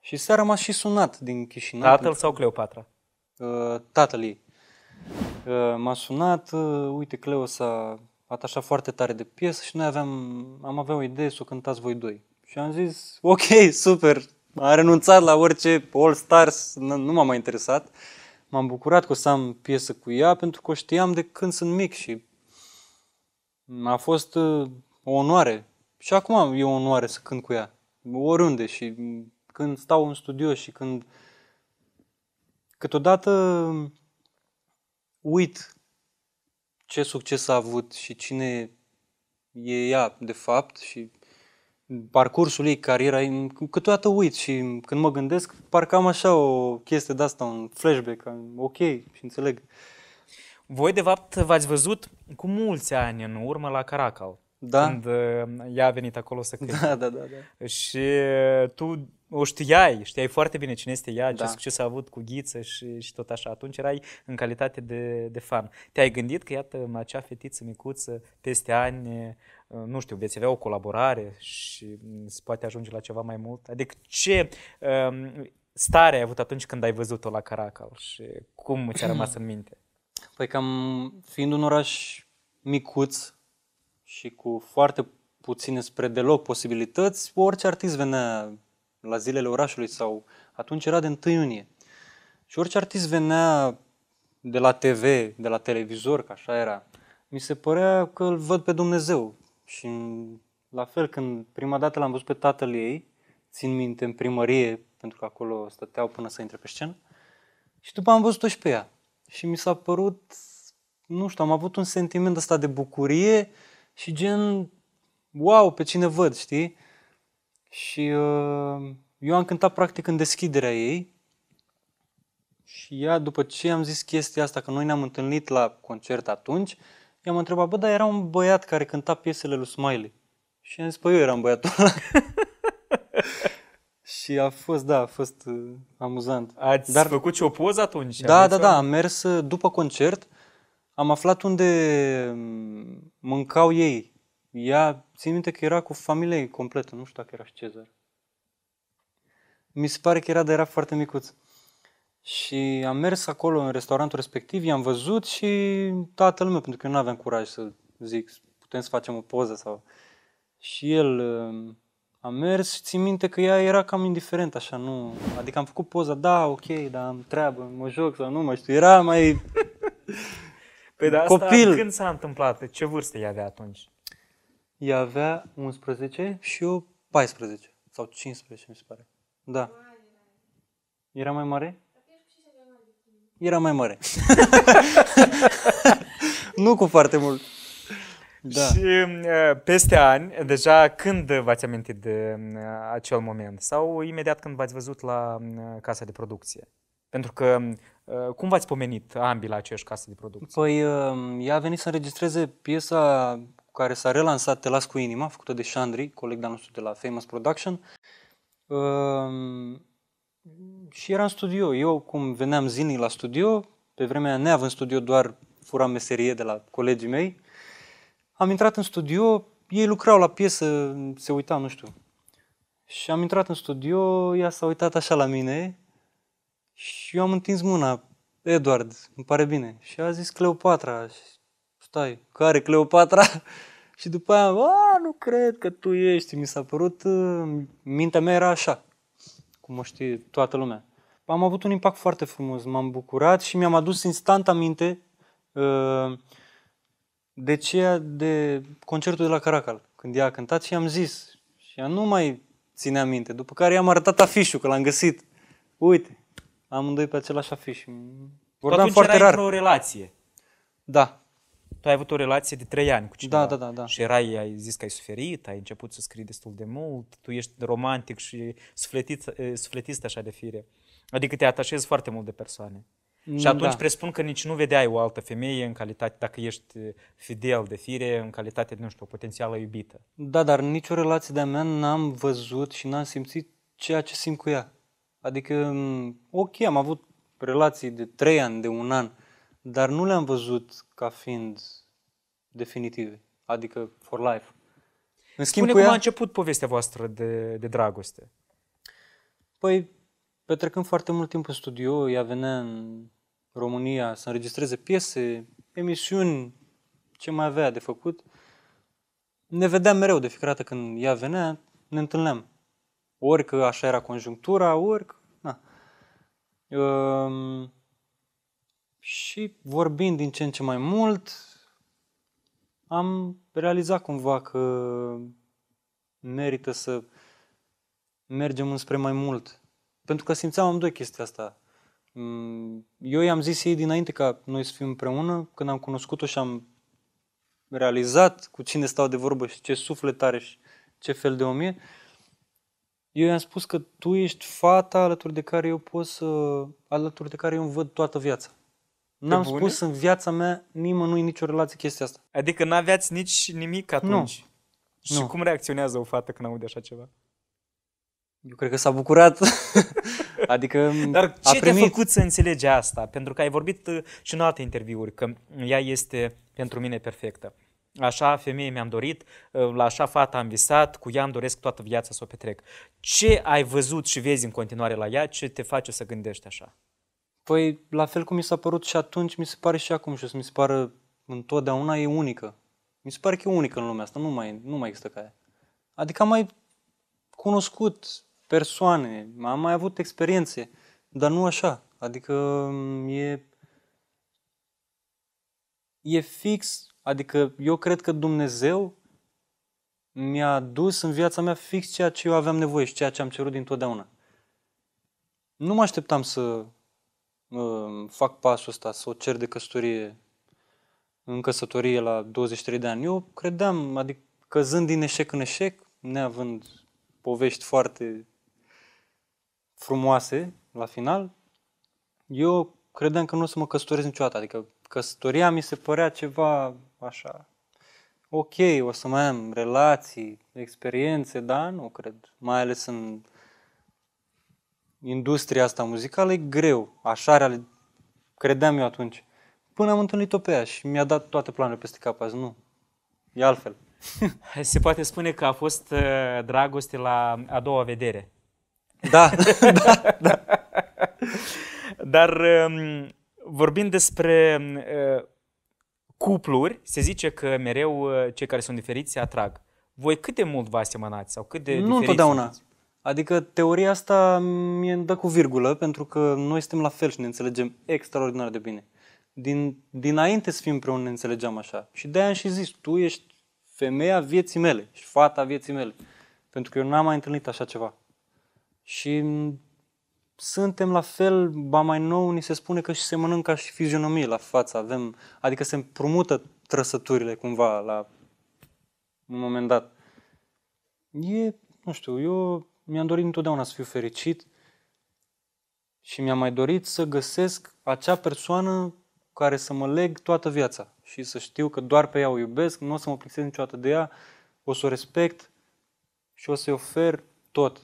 Și s-a rămas și sunat din Chișinău. Tatăl pentru... sau Cleopatra? Uh, tatăl ei. Uh, m-a sunat, uh, uite, Cleo s-a atașat foarte tare de piesă și noi aveam, am avea o idee să o cântați voi doi. Și am zis, ok, super, am renunțat la orice All Stars, nu, nu m-a mai interesat. M-am bucurat că o să am piesă cu ea pentru că o știam de când sunt mic și a fost uh, o onoare. Și acum e o onoare să cânt cu ea. Oriunde și când stau în studio și când câteodată uit ce succes a avut și cine e ea de fapt și parcursul ei, cariera ei, câteodată uit și când mă gândesc, parcă am așa o chestie de asta, un flashback, ok și înțeleg. Uh, voi, de fapt, v-ați văzut cu mulți ani în urmă la Caracal. Da. Când uh, ea a venit acolo să da, cânte. Da, da, da, da. Și uh, tu o știai, știai foarte bine cine este ea, da. ce succes a avut cu Ghiță și, și tot așa. Atunci erai în calitate de, de fan. Te-ai gândit că, iată, acea fetiță micuță, peste ani, uh, nu știu, veți avea o colaborare și mm, se poate ajunge la ceva mai mult? Adică ce um, stare ai avut atunci când ai văzut-o la Caracal și cum ți-a rămas în minte? Păi cam fiind un oraș micuț și cu foarte puține spre deloc posibilități, orice artist venea la zilele orașului sau atunci era de 1 iunie. Și orice artist venea de la TV, de la televizor, că așa era, mi se părea că îl văd pe Dumnezeu. Și la fel, când prima dată l-am văzut pe tatăl ei, țin minte în primărie, pentru că acolo stăteau până să intre pe scenă, și după am văzut-o și pe ea și mi s-a părut, nu știu, am avut un sentiment ăsta de bucurie și gen, wow, pe cine văd, știi? Și uh, eu am cântat practic în deschiderea ei și ea, după ce am zis chestia asta, că noi ne-am întâlnit la concert atunci, i-am întrebat, bă, dar era un băiat care cânta piesele lui Smiley. Și am zis, păi eu eram băiatul ăla. Și a fost, da, a fost uh, amuzant. Ați Dar, făcut și o poză atunci? Da, da, da, am mers uh, după concert, am aflat unde mm, mâncau ei. Ea, țin minte că era cu familia ei completă, nu știu dacă era și Cezar. Mi se pare că era, dar era foarte micuț. Și am mers acolo în restaurantul respectiv, i-am văzut și toată lumea pentru că eu nu aveam curaj să zic, putem să facem o poză sau... Și el mm, am mers și țin minte că ea era cam indiferent, așa, nu... Adică am făcut poza, da, ok, dar am treabă, mă joc sau nu, mă știu, era mai... Păi de asta Copil. când s-a întâmplat? Ce vârstă ea avea atunci? Ea avea 11 și eu 14 sau 15, mi se pare. Da. Era mai mare? Era mai mare. nu cu foarte mult. Da. Și peste ani, deja când v-ați amintit de acel moment? Sau imediat când v-ați văzut la casa de producție? Pentru că cum v-ați pomenit ambii la aceeași casă de producție? Păi, ea a venit să înregistreze piesa care s-a relansat Te las cu inima, făcută de Shandri, coleg de nostru de la Famous Production. Și era în studio. Eu, cum veneam zilnic la studio, pe vremea neavând studio, doar furam meserie de la colegii mei, am intrat în studio, ei lucrau la piesă, se uitau, nu știu. Și am intrat în studio, ea s-a uitat așa la mine și eu am întins mâna. Edward, îmi pare bine. Și a zis Cleopatra. Și, Stai, care Cleopatra? și după aia, a, nu cred că tu ești. Mi s-a părut, uh, mintea mea era așa, cum o știe toată lumea. Am avut un impact foarte frumos, m-am bucurat și mi-am adus instant aminte uh, de ceea de concertul de la Caracal, când ea a cântat și am zis. Și ea nu mai ținea minte. După care i-am arătat afișul, că l-am găsit. Uite, amândoi pe același afiș. Vorbeam atunci foarte rar. o relație. Da. Tu ai avut o relație de trei ani cu cineva. Da, da, da, da. Și erai, ai zis că ai suferit, ai început să scrii destul de mult, tu ești romantic și sufletit sufletist așa de fire. Adică te atașezi foarte mult de persoane. Și atunci da. presupun că nici nu vedeai o altă femeie în calitate, dacă ești eh, fidel de fire, în calitate de, nu știu, potențială iubită. Da, dar nicio relație de-a mea n-am văzut și n-am simțit ceea ce simt cu ea. Adică, mm, ok, am avut relații de trei ani, de un an, dar nu le-am văzut ca fiind definitive, adică for life. În schimb Spune cu cum ea... a început povestea voastră de, de dragoste. Păi, petrecând foarte mult timp în studio, ea venea în România, să înregistreze piese, emisiuni, ce mai avea de făcut. Ne vedeam mereu de fiecare dată când ea venea, ne întâlneam. Ori că așa era conjunctura, ori că... Na. Um, și vorbind din ce în ce mai mult, am realizat cumva că merită să mergem înspre mai mult. Pentru că simțeam amândoi chestia asta. Mm, eu i-am zis ei dinainte ca noi să fim împreună, când am cunoscut-o și am realizat cu cine stau de vorbă și ce suflet are și ce fel de om e, eu i-am spus că tu ești fata alături de care eu pot să, alături de care eu îmi văd toată viața. N-am bune? spus în viața mea nimănui nicio relație chestia asta. Adică n-aveați nici nimic atunci? Nu. Și nu. cum reacționează o fată când aude așa ceva? Eu cred că s-a bucurat. Adică mm, Dar ce primit... te-a făcut să înțelegi asta? Pentru că ai vorbit uh, și în alte interviuri că ea este pentru mine perfectă. Așa femeie mi-am dorit, uh, la așa fată am visat, cu ea îmi doresc toată viața să o petrec. Ce ai văzut și vezi în continuare la ea? Ce te face să gândești așa? Păi, la fel cum mi s-a părut și atunci, mi se pare și acum și o să mi se pară întotdeauna e unică. Mi se pare că e unică în lumea asta, nu mai, nu mai există ca ea. Adică am mai cunoscut persoane, am mai avut experiențe, dar nu așa. Adică mm, e, e fix, adică eu cred că Dumnezeu mi-a dus în viața mea fix ceea ce eu aveam nevoie și ceea ce am cerut dintotdeauna. Nu mă așteptam să uh, fac pasul ăsta, să o cer de căsătorie în căsătorie la 23 de ani. Eu credeam, adică căzând din eșec în eșec, neavând povești foarte frumoase la final, eu credeam că nu o să mă căsătoresc niciodată. Adică căsătoria mi se părea ceva așa, ok, o să mai am relații, experiențe, dar nu cred. Mai ales în industria asta muzicală e greu. Așa reale... credeam eu atunci. Până am întâlnit-o pe ea și mi-a dat toate planurile peste cap. Azi, nu, e altfel. Se poate spune că a fost uh, dragoste la a doua vedere. Da, da, da. Dar um, vorbind despre um, uh, cupluri, se zice că mereu uh, cei care sunt diferiți se atrag. Voi cât de mult vă asemănați sau cât de Nu întotdeauna. Sunteți? Adică teoria asta mi-e dă cu virgulă, pentru că noi suntem la fel și ne înțelegem extraordinar de bine. Din, dinainte să fim împreună ne înțelegeam așa. Și de-aia am și zis, tu ești femeia vieții mele și fata vieții mele. Pentru că eu n-am mai întâlnit așa ceva. Și suntem la fel, ba mai nou, ni se spune că și se mănâncă și fizionomie la față, avem, adică se împrumută trăsăturile cumva la un moment dat. E, nu știu, eu mi-am dorit întotdeauna să fiu fericit și mi-am mai dorit să găsesc acea persoană care să mă leg toată viața și să știu că doar pe ea o iubesc, nu o să mă plictisesc niciodată de ea, o să o respect și o să-i ofer tot.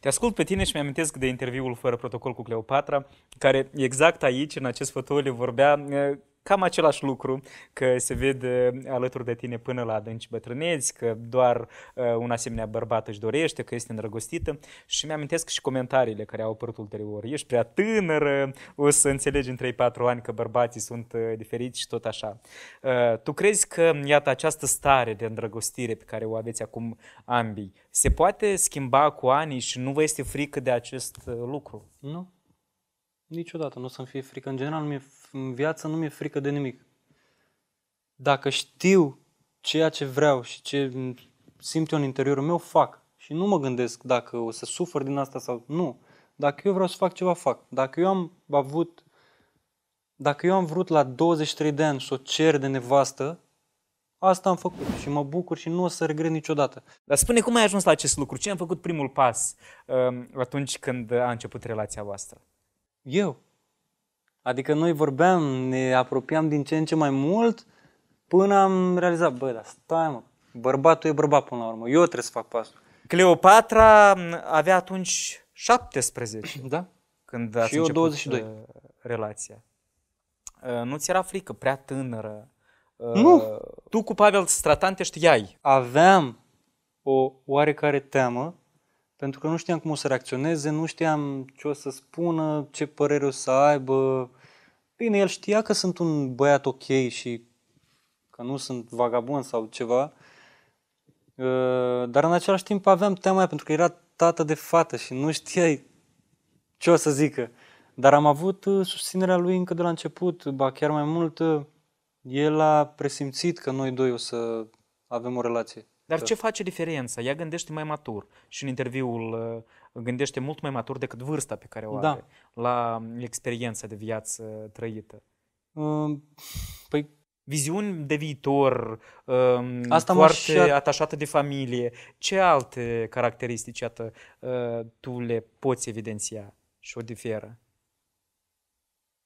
Te ascult pe tine și mi-amintesc de interviul fără protocol cu Cleopatra, care exact aici, în acest fotoliu, vorbea eh, cam același lucru, că se vede uh, alături de tine până la adânci bătrâneți, că doar uh, un asemenea bărbat își dorește, că este îndrăgostită și mi-amintesc și comentariile care au apărut ulterior. Ești prea tânără, o să înțelegi în 3-4 ani că bărbații sunt uh, diferiți și tot așa. Uh, tu crezi că, iată, această stare de îndrăgostire pe care o aveți acum ambii, se poate schimba cu anii și nu vă este frică de acest uh, lucru? Nu, Niciodată nu o să-mi fie frică. În general, nu în viață nu mi-e frică de nimic. Dacă știu ceea ce vreau și ce simt eu în interiorul meu, fac. Și nu mă gândesc dacă o să sufăr din asta sau nu. Dacă eu vreau să fac ceva, fac. Dacă eu am avut, dacă eu am vrut la 23 de ani să o cer de nevastă, asta am făcut și mă bucur și nu o să regret niciodată. Dar spune cum ai ajuns la acest lucru? Ce am făcut primul pas um, atunci când a început relația voastră? Eu. Adică noi vorbeam, ne apropiam din ce în ce mai mult până am realizat, bă, dar stai mă, bărbatul e bărbat până la urmă, eu trebuie să fac pasul. Cleopatra avea atunci 17. Da. Când ați și eu uh, 22. relația. Uh, nu ți era frică, prea tânără? Uh, nu. Tu cu Pavel Stratan te știai. Aveam o oarecare teamă pentru că nu știam cum o să reacționeze, nu știam ce o să spună, ce părere o să aibă. Bine, el știa că sunt un băiat ok și că nu sunt vagabond sau ceva, ă, dar în același timp aveam teama aia, pentru că era tată de fată și nu știai ce o să zică. Dar am avut ă, susținerea lui încă de la început, ba chiar mai mult, ă, el a presimțit că noi doi o să avem o relație. Dar da. ce face diferența? Ea gândește mai matur și în interviul uh, gândește mult mai matur decât vârsta pe care o da. are la um, experiența de viață trăită. Um, păi viziuni de viitor, um, Asta foarte și... atașată de familie. Ce alte caracteristici atât, uh, tu le poți evidenția și o diferă?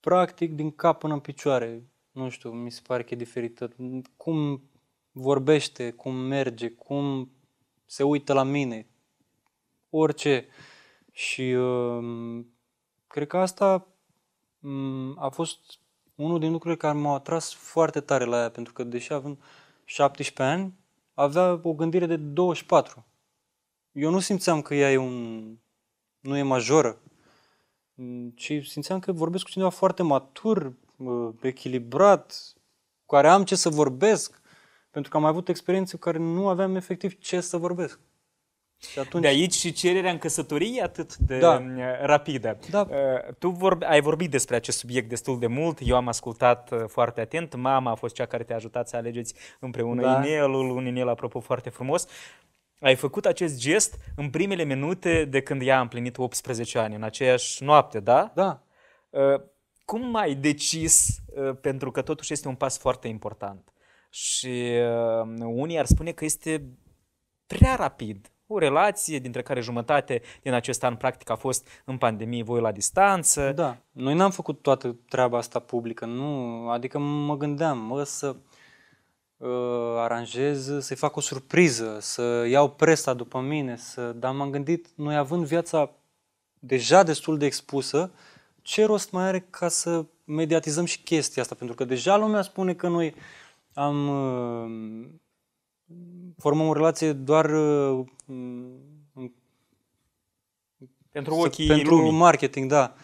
Practic, din cap până în picioare. Nu știu, mi se pare că e diferită. Cum vorbește, cum merge, cum se uită la mine, orice. Și um, cred că asta um, a fost unul din lucrurile care m-au atras foarte tare la ea, pentru că deși având 17 ani, avea o gândire de 24. Eu nu simțeam că ea e un... nu e majoră, ci simțeam că vorbesc cu cineva foarte matur, uh, echilibrat, cu care am ce să vorbesc. Pentru că am avut experiențe cu care nu aveam efectiv ce să vorbesc. Și atunci... De aici și cererea în căsătorie atât de da. Mm, rapidă. Da. Uh, tu vorbi, ai vorbit despre acest subiect destul de mult, eu am ascultat uh, foarte atent, mama a fost cea care te-a ajutat să alegeți împreună da. inelul, un inel apropo foarte frumos. Ai făcut acest gest în primele minute de când ea a împlinit 18 ani, în aceeași noapte, da? Da. Uh, cum ai decis, pentru că totuși este un pas foarte important, și uh, unii ar spune că este prea rapid. O relație dintre care jumătate din acest an practic a fost în pandemie, voi la distanță. Da, noi n-am făcut toată treaba asta publică, nu, adică mă gândeam, mă, să uh, aranjez, să-i fac o surpriză, să iau presa după mine, să... dar m-am gândit, noi având viața deja destul de expusă, ce rost mai are ca să mediatizăm și chestia asta? Pentru că deja lumea spune că noi am uh, formăm o relație doar uh, pentru ochii pentru lumii. marketing, da.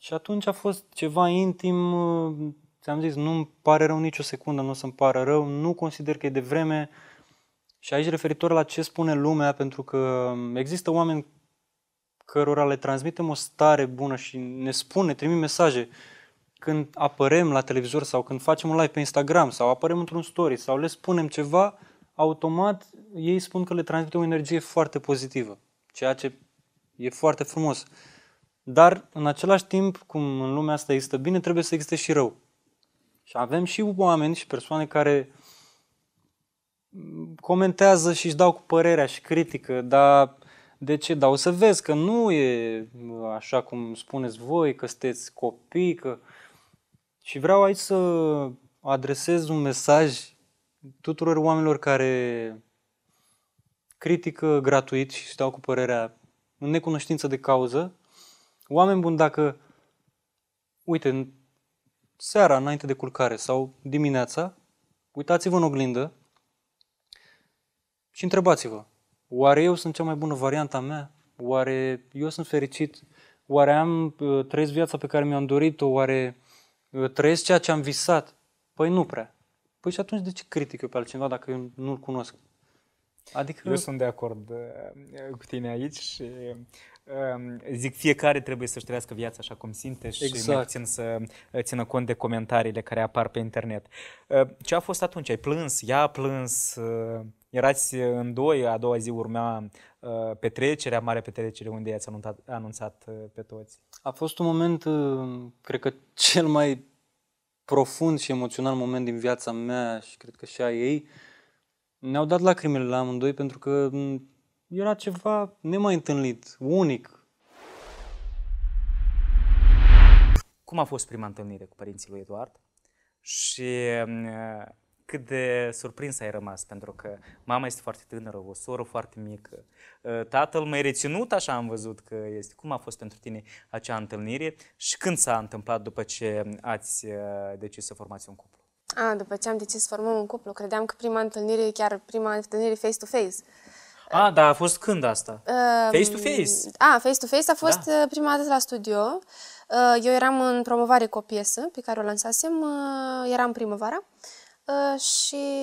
Și atunci a fost ceva intim, uh, ți-am zis, nu-mi pare rău nicio secundă, nu o să-mi pară rău, nu consider că e de vreme. Și aici referitor la ce spune lumea, pentru că există oameni cărora le transmitem o stare bună și ne spune, trimit mesaje, uh, când apărem la televizor sau când facem un live pe Instagram sau apărem într-un story sau le spunem ceva, automat ei spun că le transmite o energie foarte pozitivă, ceea ce e foarte frumos. Dar în același timp, cum în lumea asta există bine, trebuie să existe și rău. Și avem și oameni și persoane care comentează și își dau cu părerea și critică, dar de ce? Dar o să vezi că nu e așa cum spuneți voi, că sunteți copii, că... Uh, și vreau aici să adresez un mesaj tuturor oamenilor care critică gratuit și stau cu părerea în necunoștință de cauză. Oameni buni, dacă, uite, seara înainte de culcare sau dimineața, uitați-vă în oglindă și întrebați-vă, oare eu sunt cea mai bună variantă a mea? Oare eu sunt fericit? Oare am, uh, trăiesc viața pe care mi-am dorit-o? Oare eu trăiesc ceea ce am visat. Păi nu prea. Păi și atunci de ce critic eu pe altcineva dacă eu nu-l cunosc? Adică... Eu sunt de acord uh, cu tine aici și um, zic, fiecare trebuie să-și trăiască viața așa cum simte și exact. mai puțin să uh, țină cont de comentariile care apar pe internet. Uh, ce a fost atunci? Ai plâns? Ea a plâns? Erați în doi, a doua zi urmea uh, petrecerea, mare petrecere unde i-ați anunțat, anunțat uh, pe toți. A fost un moment, uh, cred că cel mai profund și emoțional moment din viața mea și cred că și a ei. Ne-au dat lacrimile la amândoi pentru că mm, era ceva nemai întâlnit, unic. Cum a fost prima întâlnire cu părinții lui Eduard? Și mm, cât de surprins ai rămas, pentru că mama este foarte tânără, o soră foarte mică, ă, tatăl mai reținut, așa am văzut că este. Cum a fost pentru tine acea întâlnire și când s-a întâmplat după ce ați ă, decis să formați un cuplu? A, după ce am decis să formăm un cuplu, credeam că prima întâlnire e chiar prima întâlnire face-to-face. A, da, a fost când asta? Ă, face-to-face? Uh, a, face-to-face a fost da. prima dată la studio. Eu eram în promovare cu o piesă pe care o lansasem, eram primăvara. Uh, Uh, și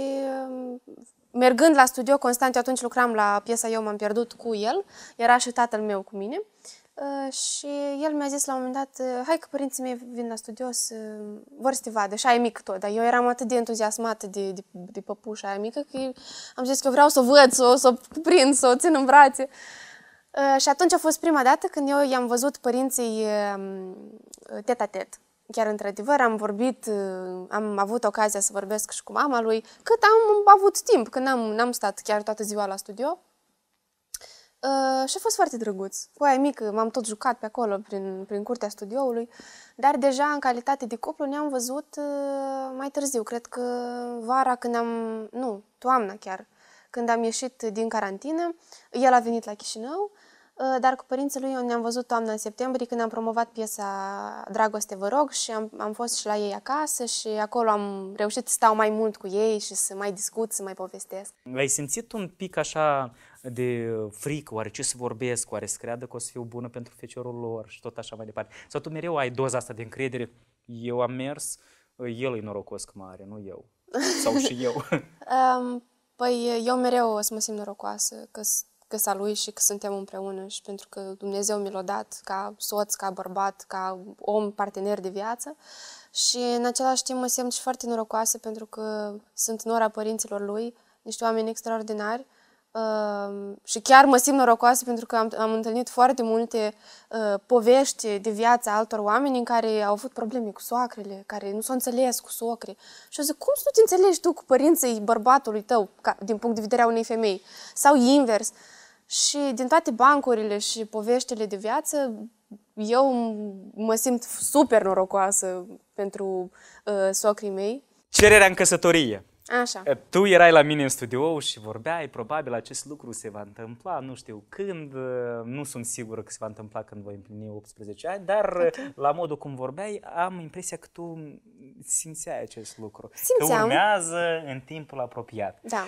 um, mergând la studio Constantiu atunci lucram la piesa Eu m-am pierdut cu el, era și tatăl meu cu mine, uh, și el mi-a zis la un moment dat, uh, hai că părinții mei vin la studio să um, vor să te vadă. Și aia mică tot, dar eu eram atât de entuziasmată de, de, de păpușa aia mică că am zis că eu vreau să o văd, să o, să o prind, să o țin în brațe. Și atunci a fost prima dată când eu i-am văzut părinții um, tet-a-tet chiar într-adevăr am vorbit, uh, am avut ocazia să vorbesc și cu mama lui, cât am avut timp, când n-am, n-am stat chiar toată ziua la studio. Uh, și a fost foarte drăguț. Cu aia mică m-am tot jucat pe acolo, prin, prin curtea studioului, dar deja în calitate de cuplu ne-am văzut uh, mai târziu, cred că vara când am, nu, toamna chiar, când am ieșit din carantină, el a venit la Chișinău, uh, Ă, dar cu părinții lui ne-am văzut toamna în septembrie când am promovat piesa Dragoste vă rog și am, am fost și la ei acasă și acolo am reușit să stau mai mult cu ei și să mai discut, să mai povestesc. Ai simțit un pic așa de frică, oare ce să vorbesc, oare să creadă că o să fiu bună pentru feciorul lor și tot așa mai departe. Sau tu mereu ai doza asta de încredere, eu am mers, el e norocos că mare, nu eu. Sau și eu. um, păi eu mereu o să mă simt norocoasă, că că lui și că suntem împreună și pentru că Dumnezeu mi l-a dat ca soț, ca bărbat, ca om, partener de viață. Și în același timp mă simt și foarte norocoasă pentru că sunt nora părinților lui, niște oameni extraordinari Uh, și chiar mă simt norocoasă pentru că am, am întâlnit foarte multe uh, povești de viața altor oameni în care au avut probleme cu soacrele, care nu s-au înțeles cu soacre Și eu zic, cum să nu te înțelegi tu cu părinții bărbatului tău, ca, din punct de vedere a unei femei? Sau invers. Uh, și din toate bancurile și poveștile de viață, eu mă simt super norocoasă pentru uh, socrii mei. Cererea în căsătorie. Așa. Tu erai la mine în studio și vorbeai, probabil acest lucru se va întâmpla, nu știu când, uh, nu sunt sigură că se va întâmpla când voi împlini 18 ani, dar uh, okay. la modul cum vorbeai, am impresia că tu simțeai acest lucru. Simțeam. Că urmează în timpul apropiat. Da.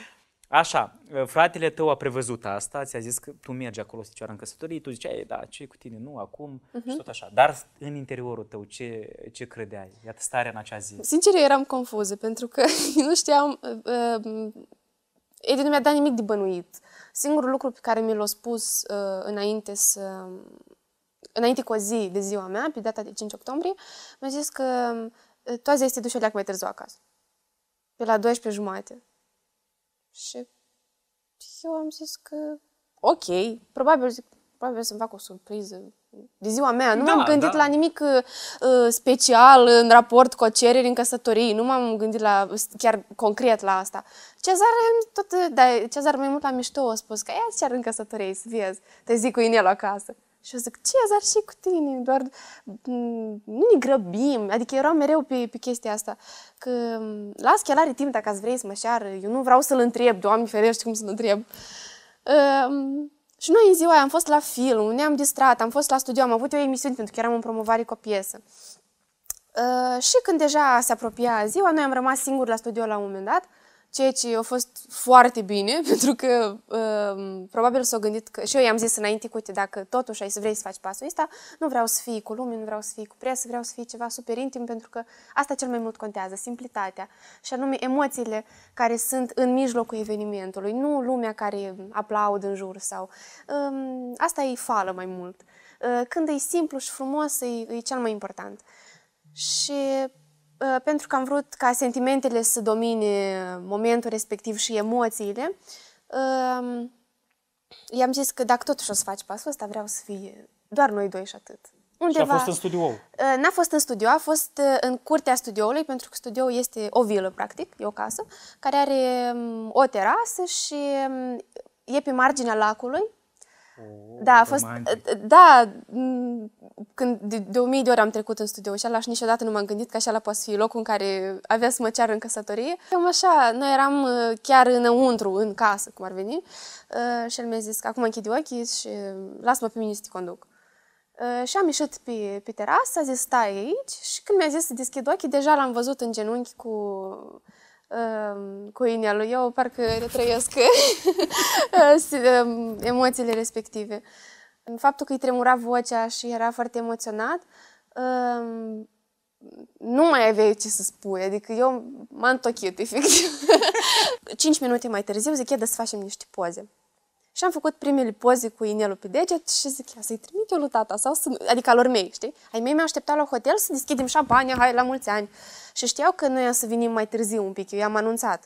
Așa, ă, fratele tău a prevăzut asta, ți-a zis că tu mergi acolo să ceară în căsătorie, tu ziceai, da, ce cu tine, nu, acum, uh-huh. și mhm. tot așa. Dar în interiorul tău, ce, ce credeai? Iată starea în acea zi. Sincer, eu eram confuză, pentru că nu știam, uh, ă, ă, Edi nu mi-a dat nimic de bănuit. Singurul lucru pe care mi l-a spus uh, înainte să, înainte cu o zi de ziua mea, pe data de 5 octombrie, mi-a zis că toată azi este duși o mai târziu acasă. Pe la 12 jumate. Și eu am zis că, ok, probabil, zic, probabil să-mi fac o surpriză de ziua mea. Nu da, m-am gândit da. la nimic uh, uh special în raport cu o cerere în căsătorie. Nu m-am gândit la, chiar concret la asta. Cezar, tot, da, Cezar mai mult la mișto a spus că ia cer în căsătorie să vezi. Te zic cu inel acasă. Și eu zic, ce, azar și cu tine, doar mm, nu ne grăbim. Adică eram mereu pe, pe chestia asta. Că mm, las că el are timp dacă ați vrei să mă șeară. Eu nu vreau să-l întreb, Doamne ferește cum să-l întreb. Uh, și noi în ziua aia am fost la film, ne-am distrat, am fost la studio, am avut o emisiune pentru că eram în promovare cu o piesă. Uh, și când deja se apropia ziua, noi am rămas singuri la studio la un moment dat ceea ce a fost foarte bine, pentru că uh, probabil s-au gândit că, și eu i-am zis înainte, uite, dacă totuși ai să vrei să faci pasul ăsta, nu vreau să fii cu lume, nu vreau să fii cu presă, vreau să fii ceva super intim, pentru că asta cel mai mult contează, simplitatea, și anume emoțiile care sunt în mijlocul evenimentului, nu lumea care aplaudă în jur sau... Um, asta e fală mai mult. Uh, când e simplu și frumos, e, e cel mai important. Și Uh, pentru că am vrut ca sentimentele să domine momentul respectiv și emoțiile, um, i-am zis că dacă totuși o să faci pasul ăsta, vreau să fie doar noi doi și atât. Undeva, și a fost în studio? Uh, n-a fost în studio, a fost uh, în curtea studioului, pentru că studioul este o vilă, practic, e o casă, care are um, o terasă și um, e pe marginea lacului Oh, da, a fost, ă, ă, da, când de, de o mie de ori am trecut în studio și ala și niciodată nu m-am gândit că așa la poate fi locul în care avea să mă ceară în căsătorie. Cam așa, noi eram ă, chiar înăuntru, în casă, cum ar veni, și el mi-a zis că acum închide ochii și lasă-mă pe mine să te conduc. Și am ieșit pe, pe terasă, a zis stai aici și când mi-a zis să deschid ochii, deja l-am văzut în genunchi cu Ehm, cu inia lui. Eu parcă retrăiesc eh, ehm, emoțiile respective. În faptul că îi tremura vocea și era foarte emoționat, ehm, nu mai aveai ce să spui, adică eu m-am tochit, efectiv. Cinci minute mai târziu zic, ia să facem niște poze. Și am făcut primele poze cu inelul pe deget și zic, ia să-i trimit eu lui tata sau să... Adică lor mei, știi? Ai mei mi-au așteptat la hotel să deschidem șampania, hai la mulți ani. Și știau că noi o să venim mai târziu un pic, eu i-am anunțat.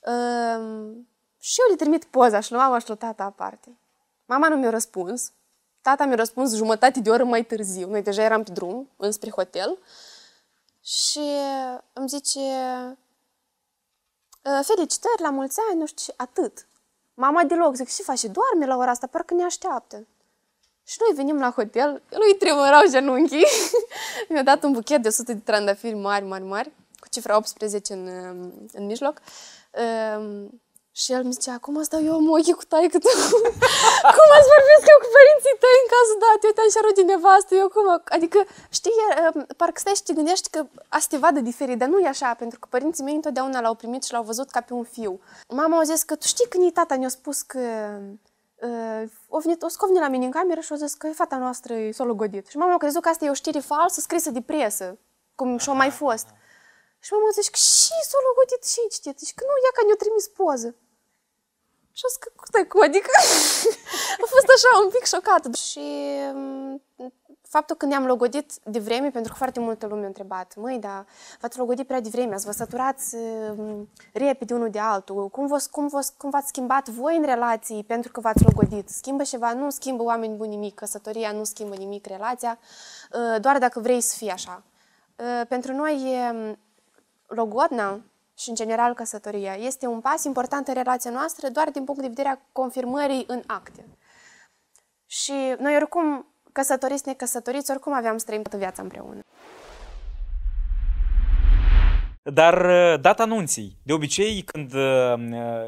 Um, și eu le trimit poza și la mama și la tata aparte. Mama nu mi-a răspuns. Tata mi-a răspuns jumătate de oră mai târziu. Noi deja eram pe drum, înspre hotel. Și îmi zice, ă, felicitări, la mulți ani, nu știu ce, atât. Mama deloc, zic, ce faci? Doarme la ora asta, parcă ne așteaptă. Și noi venim la hotel, lui tremurau genunchii. Mi-a dat un buchet de 100 de trandafiri mari, mari, mari, cu cifra 18 în, în mijloc. Ehm, și el mi zice, acum îți dau eu o ochii cu taică că cum ați vorbit eu cu părinții tăi în cazul eu te am șarut din nevastă, eu cum? Adică, știi, um, parcă stai și te gândești că asta te vadă diferit, dar nu e așa, pentru că părinții mei întotdeauna l-au primit și l-au văzut ca pe un fiu. Mama a zis că tu știi când e tata ne-a spus că Uh, o venit, o scovni la mine în cameră și o zis că e fata noastră e s-a logodit. Și mama a crezut că asta e o știre falsă scrisă de presă, cum și-o mai fost. Și mama a zis că și s-a logodit și citit. Și că nu, ea că ne-a trimis poză. Și a zis că stai cum, adică a fost așa un pic șocat. Și mm, faptul că ne-am logodit de vreme, pentru că foarte multă lume a întrebat, măi, dar v-ați logodit prea de vreme, ați vă săturați mm, repede unul de altul, cum, v-ați, cum, v cum v-ați schimbat voi în relații pentru că v-ați logodit? Schimbă ceva? Nu schimbă oameni buni nimic, căsătoria nu schimbă nimic, relația, ă, doar dacă vrei să fii așa. Ă, pentru noi, mm, logodna și, în general, căsătoria. Este un pas important în relația noastră doar din punct de vedere a confirmării în acte. Și noi, oricum, căsătoriți, necăsătoriți, oricum aveam străinat viața împreună. Dar uh, dat anunții. De obicei, când uh,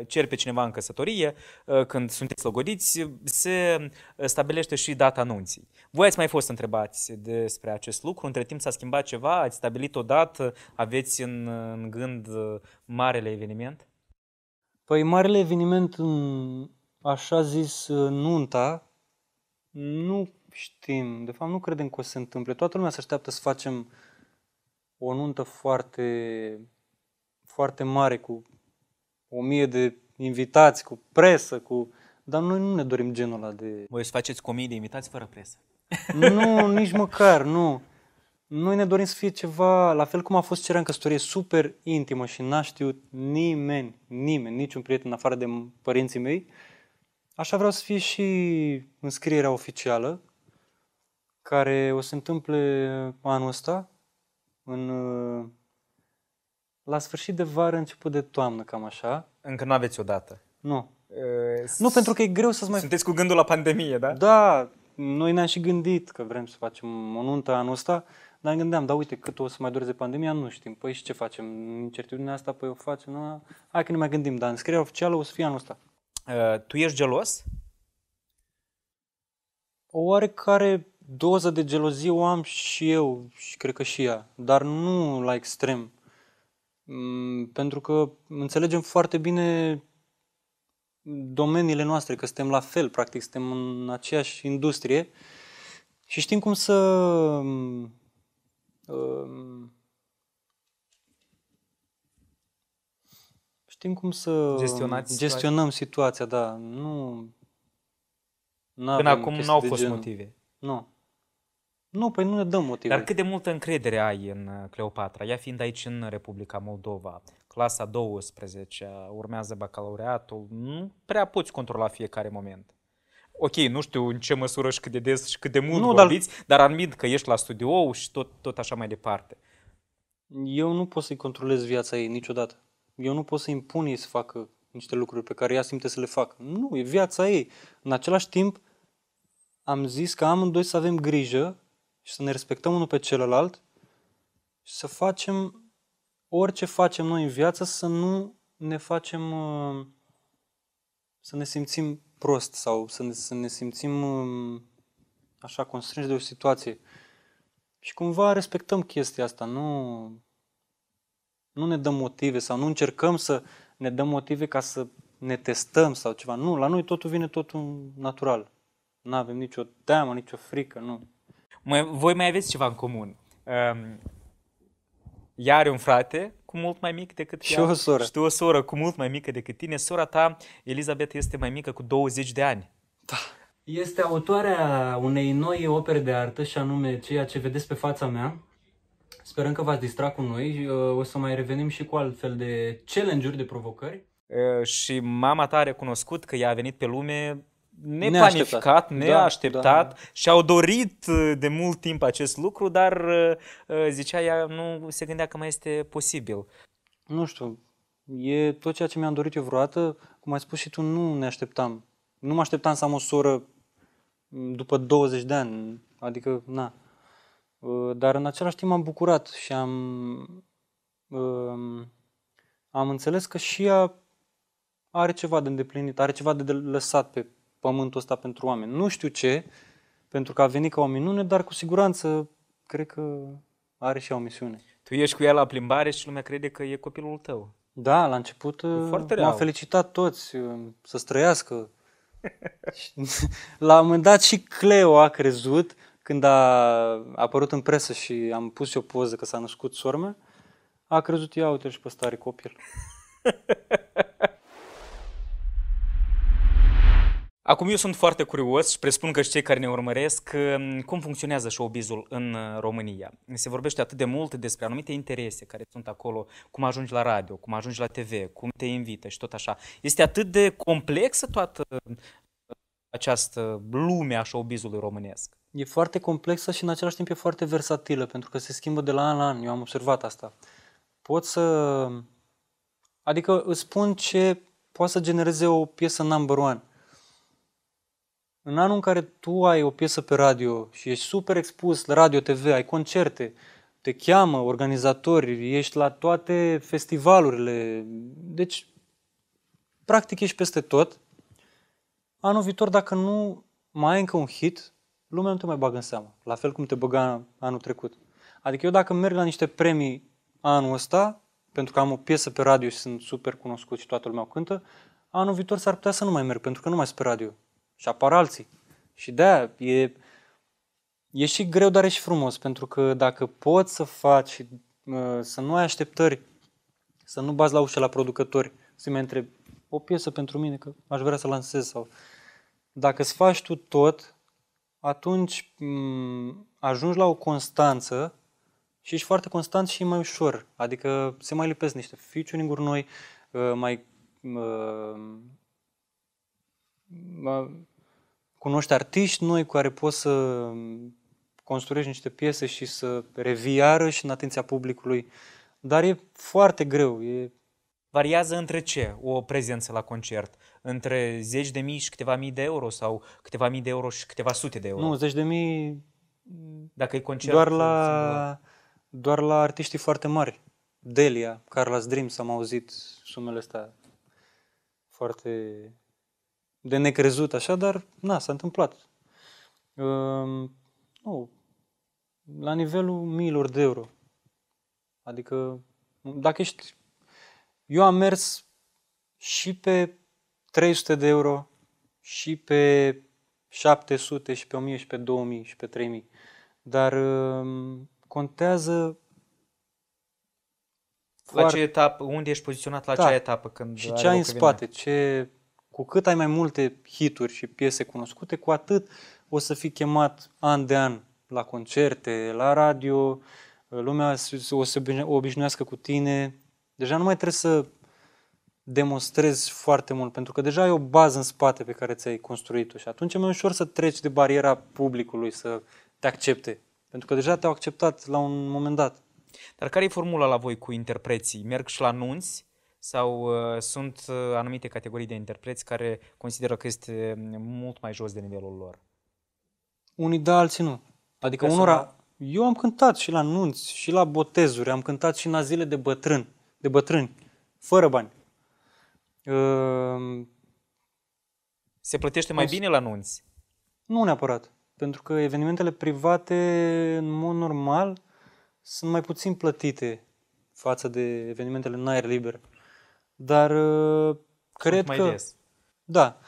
cer pe cineva în căsătorie, uh, când sunteți logodiți, se stabilește și data anunții. Voi ați mai fost întrebați despre acest lucru, între timp s-a schimbat ceva, ați stabilit o dată, aveți în, în gând marele eveniment? Păi marele eveniment, așa zis, nunta, nu știm, de fapt nu credem că o să se întâmple. Toată lumea se așteaptă să facem uh, o nuntă foarte, foarte mare cu o mie de invitați, cu presă, cu... Dar noi nu ne dorim genul ăla de... Voi să faceți mie de invitați fără presă. Nu, nici măcar, nu. Noi ne dorim să fie ceva, la fel cum a fost cerea în căsătorie, super intimă și n-a știut nimeni, nimeni, niciun prieten afară de părinții mei. Așa vreau să fie și înscrierea oficială, care o se întâmple anul ăsta, în, la sfârșit de vară, început de toamnă, cam așa. Încă nu aveți o dată. Nu. E, nu, s- pentru că e greu să-ți mai... Sunteți cu gândul la pandemie, da? Da, noi ne-am și gândit că vrem să facem o nuntă anul ăsta, dar gândeam, da uite, cât o să mai dureze pandemia, nu știm. Păi și ce facem? Incertitudinea asta, păi o facem? Nu? Hai că ne mai gândim, dar înscrierea oficială o să fie anul ăsta. tu ești gelos? O oarecare doză de gelozie o am și eu și cred că și ea, dar nu la extrem. Mm, pentru că înțelegem foarte bine domeniile noastre, că suntem la fel, practic, suntem în aceeași industrie și știm cum să mm, um, știm cum să Gestionați gestionăm situația, situația da. Nu, Până acum nu au fost genul. motive. Nu. Nu, păi nu ne dăm motive. Dar cât de multă încredere ai în uh, Cleopatra? Ea fiind aici în Republica Moldova, clasa 12, uh, urmează bacalaureatul, nu prea poți controla fiecare moment. Ok, nu știu în ce măsură și cât de des și cât de mult nu, vorbiți, dar... dar admit că ești la studio și tot, tot așa mai departe. Eu nu pot să-i controlez viața ei niciodată. Eu nu pot să impun ei să facă niște lucruri pe care ea simte să le facă. Nu, e viața ei. În același timp, am zis că amândoi să avem grijă și să ne respectăm unul pe celălalt și să facem orice facem noi în viață să nu ne facem uh, să ne simțim prost sau să ne, să ne simțim uh, așa constrânși de o situație. Și cumva respectăm chestia asta, nu, nu ne dăm motive sau nu încercăm să ne dăm motive ca să ne testăm sau ceva. Nu, la noi totul vine totul natural. Nu avem nicio teamă, nicio frică, nu. Mai, voi mai aveți ceva în comun. Um, ea are un frate cu mult mai mic decât și ea. o soră. Și tu o soră cu mult mai mică decât tine. Sora ta, Elizabeth, este mai mică cu 20 de ani. Da. Este autoarea unei noi opere de artă și anume ceea ce vedeți pe fața mea. Sperăm că v-ați distrat cu noi. O să mai revenim și cu altfel de challenge-uri, de provocări. Ehm, și mama ta a recunoscut că ea a venit pe lume neplanificat, neașteptat, da, neașteptat da, da. și au dorit uh, de mult timp acest lucru, dar uh, uh, zicea ea nu se gândea că mai este posibil. Nu știu, e tot ceea ce mi-am dorit eu vreodată, cum ai spus și tu, nu ne așteptam. Nu mă așteptam să am o soră mm, după 20 de ani, adică, na. Dar în același timp am bucurat și am, um, am înțeles că și ea are ceva de îndeplinit, are ceva de lăsat pe pământul ăsta pentru oameni. Nu știu ce, pentru că a venit ca o minune, dar cu siguranță cred că are și o misiune. Tu ești cu ea la plimbare și lumea crede că e copilul tău. Da, la început uh, m a felicitat toți uh, să străiască. la un moment dat și Cleo a crezut când a apărut în presă și am pus o poză că s-a născut sormea, a crezut, ia uite și pe stare copil. Acum eu sunt foarte curios și presupun că și cei care ne urmăresc um, cum funcționează showbizul în uh, România. Se vorbește atât de mult despre anumite interese care sunt acolo, cum ajungi la radio, cum ajungi la TV, cum te invită și tot așa. Este atât de complexă toată uh, această lume a showbizului românesc. E foarte complexă și în același timp e foarte versatilă, pentru că se schimbă de la an la an. Eu am observat asta. Pot să... Adică îți spun ce poate să genereze o piesă number one în anul în care tu ai o piesă pe radio și ești super expus la radio, TV, ai concerte, te cheamă organizatori, ești la toate festivalurile, deci practic ești peste tot. Anul viitor, dacă nu mai ai încă un hit, lumea nu te mai bagă în seamă, la fel cum te băga anul trecut. Adică eu dacă merg la niște premii anul ăsta, pentru că am o piesă pe radio și sunt super cunoscut și toată lumea o cântă, anul viitor s-ar putea să nu mai merg, pentru că nu mai sunt pe radio și apar alții. Și da, e, e și greu, dar e și frumos, pentru că dacă poți să faci și să nu ai așteptări, să nu bazi la ușă la producători, să-i mai întrebi o piesă pentru mine, că aș vrea să lansez sau... Dacă îți faci tu tot, atunci m- ajungi la o constanță și ești foarte constant și mai ușor. Adică se mai lipesc niște featuring-uri noi, uh, mai cunoști artiști noi cu care poți să construiești niște piese și să revii iarăși în atenția publicului, dar e foarte greu. E... Variază între ce o prezență la concert? Între zeci de mii și câteva mii de euro sau câteva mii de euro și câteva sute de euro? Nu, zeci de mii dacă e concert, doar la, singur. doar la artiștii foarte mari. Delia, Carla's Dreams, am auzit sumele astea foarte de necrezut așa, dar na, s-a întâmplat. Uh, nu, la nivelul miilor de euro. Adică, dacă ești... Eu am mers și pe 300 de euro, și pe 700, și pe 1000, și pe 2000, și pe 3000. Dar uh, contează la foarte... ce etapă, unde ești poziționat la da. ce etapă când Și ce ai în spate, ce cu cât ai mai multe hituri și piese cunoscute, cu atât o să fii chemat an de an la concerte, la radio, lumea o să obișnuiască cu tine. Deja nu mai trebuie să demonstrezi foarte mult, pentru că deja ai o bază în spate pe care ți-ai construit-o și atunci e mai ușor să treci de bariera publicului să te accepte, pentru că deja te-au acceptat la un moment dat. Dar care e formula la voi cu interpreții? Merg și la nunți sau uh, sunt uh, anumite categorii de interpreți care consideră că este mm, mult mai jos de nivelul lor? Unii da, alții nu. Adică Persona... unora... Eu am cântat și la nunți, și la botezuri, am cântat și în zile de bătrân, de bătrâni, fără bani. Uh, Se plătește mai bine la nunți? Nu neapărat. Pentru că evenimentele private, în mod normal, sunt mai puțin plătite față de evenimentele în aer liber dar uh, cred mai că... Des. Da.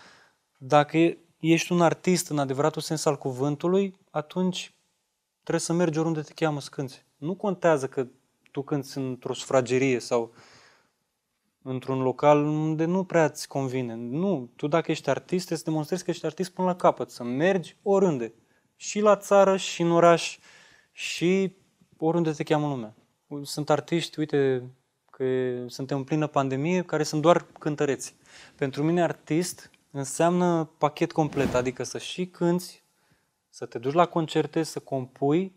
Dacă ești un artist în adevăratul sens al cuvântului, atunci trebuie să mergi oriunde te cheamă să cânti. Nu contează că tu cânti într-o sufragerie sau într-un local unde nu prea ți convine. Nu, tu dacă ești artist, trebuie să demonstrezi că ești artist până la capăt, să mergi oriunde. Și la țară, și în oraș, și oriunde te cheamă lumea. Sunt artiști, uite, că suntem în plină pandemie, care sunt doar cântăreți. Pentru mine artist înseamnă pachet complet, adică să și cânți, să te duci la concerte, să compui,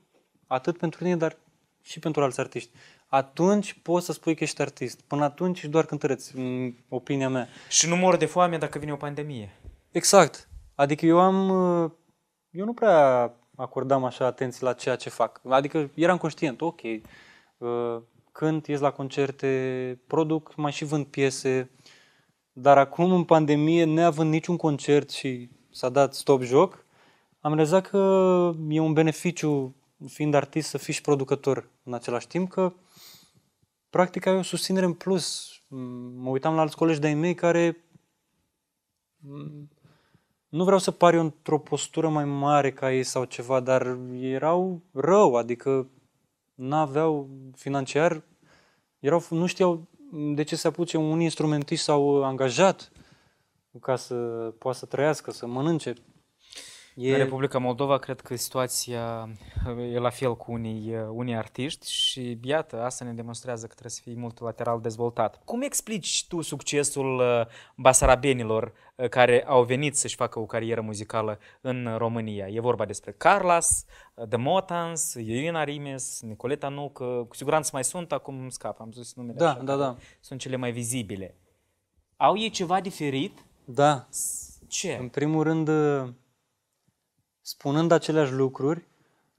atât pentru tine, dar și pentru alți artiști. Atunci poți să spui că ești artist. Până atunci ești doar cântăreț, în opinia mea. Și nu mor de foame dacă vine o pandemie. Exact. Adică eu am... Uh, eu nu prea acordam așa atenție la ceea ce fac. Adică eram conștient, ok, uh, cânt, ies la concerte, produc, mai și vând piese. Dar acum, în pandemie, neavând niciun concert și s-a dat stop joc, am realizat că e un beneficiu, fiind artist, să fii și producător în același timp, că practic ai o susținere în plus. Mă uitam la alți colegi de-ai mei care nu vreau să pari într-o postură mai mare ca ei sau ceva, dar erau rău, adică n-aveau financiar, erau, nu știau de ce se apuce un instrumentist sau angajat ca să poată să trăiască, să mănânce. E... În Republica Moldova cred că situația uh, e la fel cu unii, uh, unii artiști și iată, asta ne demonstrează că trebuie să fii multilateral dezvoltat. Cum explici tu succesul uh, basarabenilor care au venit să-și facă o carieră muzicală în România? E vorba despre Carlas, The Motans, Irina Rimes, Nicoleta Nucă, cu siguranță mai sunt, acum scap, am zis numele da, așa, da, da. sunt cele mai vizibile. Au ei ceva diferit? Da. Ce? În primul rând, spunând aceleași lucruri,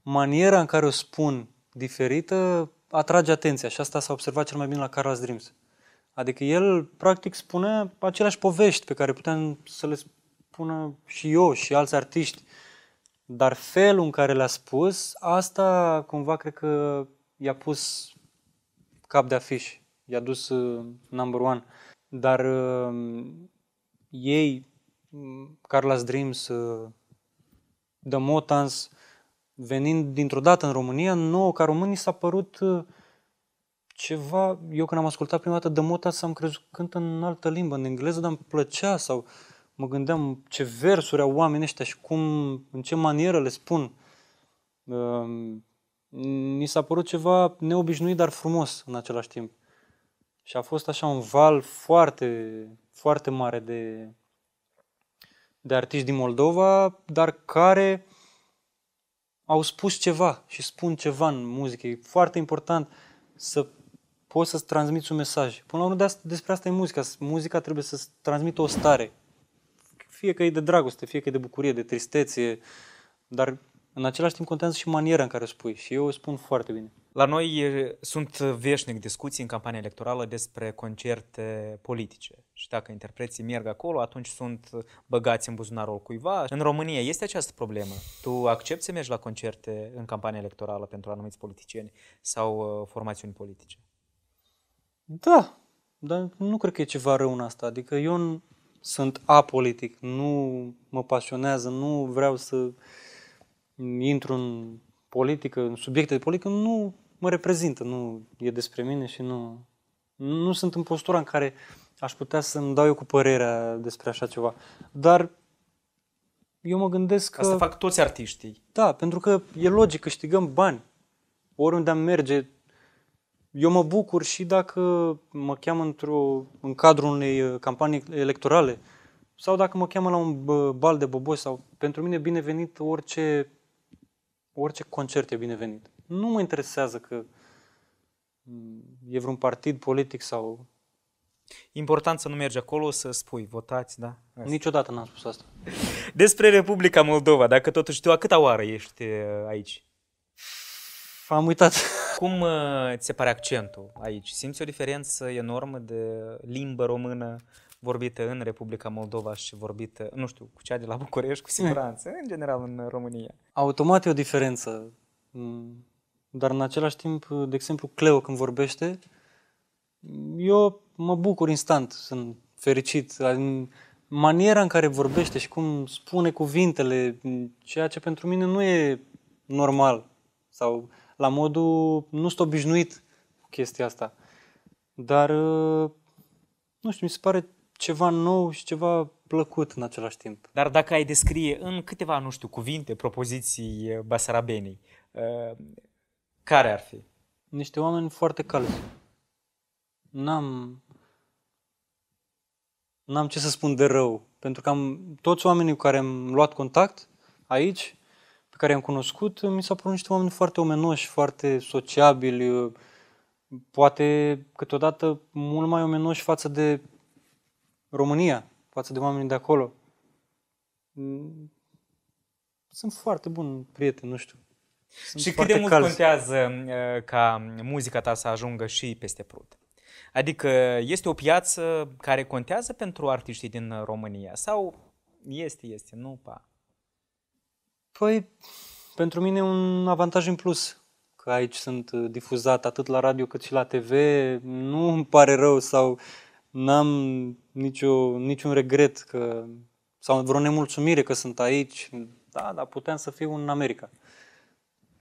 maniera în care o spun diferită atrage atenția și asta s-a observat cel mai bine la Carlos Dreams. Adică el, practic, spune aceleași povești pe care puteam să le spună și eu și alți artiști, dar felul în care le-a spus, asta cumva cred că i-a pus cap de afiș, i-a dus uh, number one. Dar uh, ei, mm, Carlos Dreams, uh, de Motans, venind dintr-o dată în România, nouă ca românii s-a părut uh, ceva, eu când am ascultat prima dată de Motans am crezut că cântă în altă limbă, în engleză, dar îmi plăcea sau mă gândeam ce versuri au oamenii ăștia și cum, în ce manieră le spun. Mi uh, s-a părut ceva neobișnuit, dar frumos în același timp. Și a fost așa un val foarte, foarte mare de, de artiști din Moldova, dar care au spus ceva și spun ceva în muzică. E foarte important să poți să-ți transmiți un mesaj. Până la urmă, despre asta e muzica. Muzica trebuie să-ți transmită o stare. Fie că e de dragoste, fie că e de bucurie, de tristețe, dar în același timp contează și maniera în care o spui și eu o spun foarte bine. La noi sunt veșnic discuții în campania electorală despre concerte politice și dacă interpreții merg acolo, atunci sunt băgați în buzunarul cuiva. În România este această problemă. Tu accepti să mergi la concerte în campania electorală pentru anumiți politicieni sau uh, formațiuni politice? Da, dar nu cred că e ceva rău în asta. Adică eu sunt apolitic, nu mă pasionează, nu vreau să intru în politică, în subiecte de politică, nu mă reprezintă, nu e despre mine și nu, nu sunt în postura în care aș putea să-mi dau eu cu părerea despre așa ceva. Dar eu mă gândesc că... Asta fac toți artiștii. Da, pentru că e logic, câștigăm bani. Oriunde am merge, eu mă bucur și dacă mă cheamă într-o, în cadrul unei uh, campanii electorale sau dacă mă cheamă la un bal de boboi sau pentru mine binevenit orice orice concert e binevenit. Nu mă interesează că mm, e vreun partid politic sau... Important să nu mergi acolo să spui, votați, da? Asta. Niciodată n-am spus asta. Despre Republica Moldova, dacă totuși tu a câta oară ești uh, aici? Am uitat. Cum uh, ți se pare accentul aici? Simți o diferență enormă de limbă română vorbită în Republica Moldova și vorbită, nu știu, cu cea de la București, cu siguranță, în general în România. Automat e o diferență, mm, dar în același timp, de exemplu, Cleo când vorbește, eu mă bucur instant, sunt fericit. Maniera în care vorbește și cum spune cuvintele, ceea ce pentru mine nu e normal sau la modul nu sunt obișnuit cu chestia asta. Dar, uh, nu știu, mi se pare ceva nou și ceva plăcut în același timp. Dar dacă ai descrie în câteva, nu știu, cuvinte, propoziții eh, basarabenii, eh, care ar fi? Niște oameni foarte calzi. N-am... N-am ce să spun de rău, pentru că am, toți oamenii cu care am luat contact aici, pe care i-am cunoscut, mi s-au părut niște oameni foarte omenoși, foarte sociabili, poate câteodată mult mai omenoși față de România, față de oamenii de acolo. Sunt foarte bun prieten, nu știu. Sunt și cât de mult calzi. contează uh, ca muzica ta să ajungă și peste Prut? Adică este o piață care contează pentru artiștii din România sau este, este, nu pa? Păi, pentru mine e un avantaj în plus că aici sunt uh, difuzat atât la radio cât și la TV. Nu îmi pare rău sau uh, n-am nicio, niciun regret că, sau vreo nemulțumire că sunt aici. Da, dar puteam să fiu în America.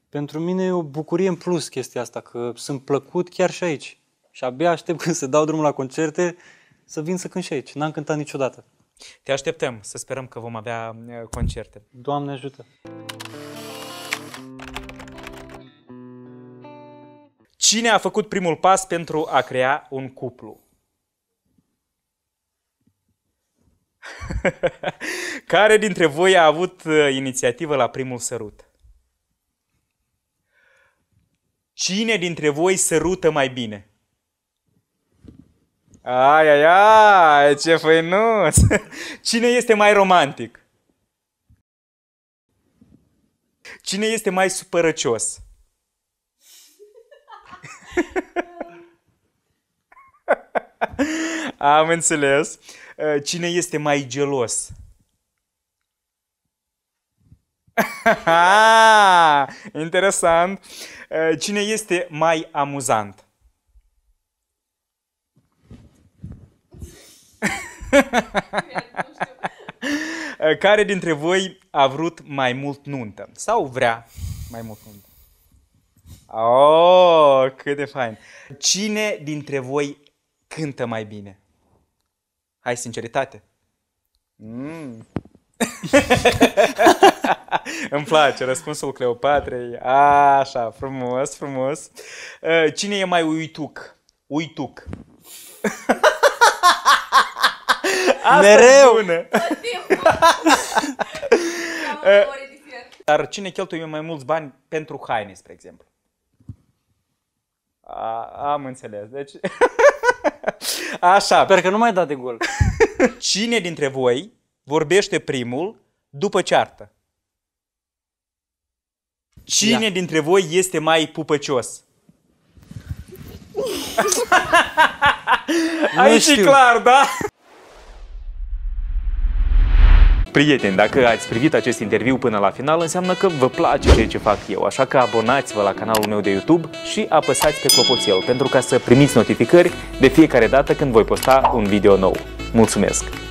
Pentru mine e o bucurie în plus chestia asta, că sunt plăcut chiar și aici. Și abia aștept când se dau drumul la concerte să vin să cânt și aici. N-am cântat niciodată. Te așteptăm, să sperăm că vom avea uh, concerte. Doamne ajută! Cine a făcut primul pas pentru a crea un cuplu? Care dintre voi a avut uh, inițiativă la primul sărut? Cine dintre voi sărută mai bine? Ai, ai, ai, ce făinuț! Cine este mai romantic? Cine este mai supărăcios? Am înțeles. Eh, cine este mai gelos. Interesant. Eh, cine este mai amuzant? Eh, care dintre voi a vrut mai mult nuntă? Sau vrea mai mult nuntă? Oh, cât de fain! Cine dintre voi cântă mai bine? Ai sinceritate? Mm. Îmi place răspunsul Cleopatrei. Așa, frumos, frumos. Uh, cine e mai uituc? Uituc. Asta Mereu. bună. Uh, dar cine cheltuie mai mulți bani pentru haine, spre exemplu? A, am înțeles. Deci... Așa. Sper că nu mai da de gol. Cine dintre voi vorbește primul după ceartă? Cine Ia. dintre voi este mai pupăcios? Aici e clar, da? Prieteni, dacă ați privit acest interviu până la final, înseamnă că vă place ceea ce fac eu, așa că abonați-vă la canalul meu de YouTube și apăsați pe clopoțel pentru ca să primiți notificări de fiecare dată când voi posta un video nou. Mulțumesc!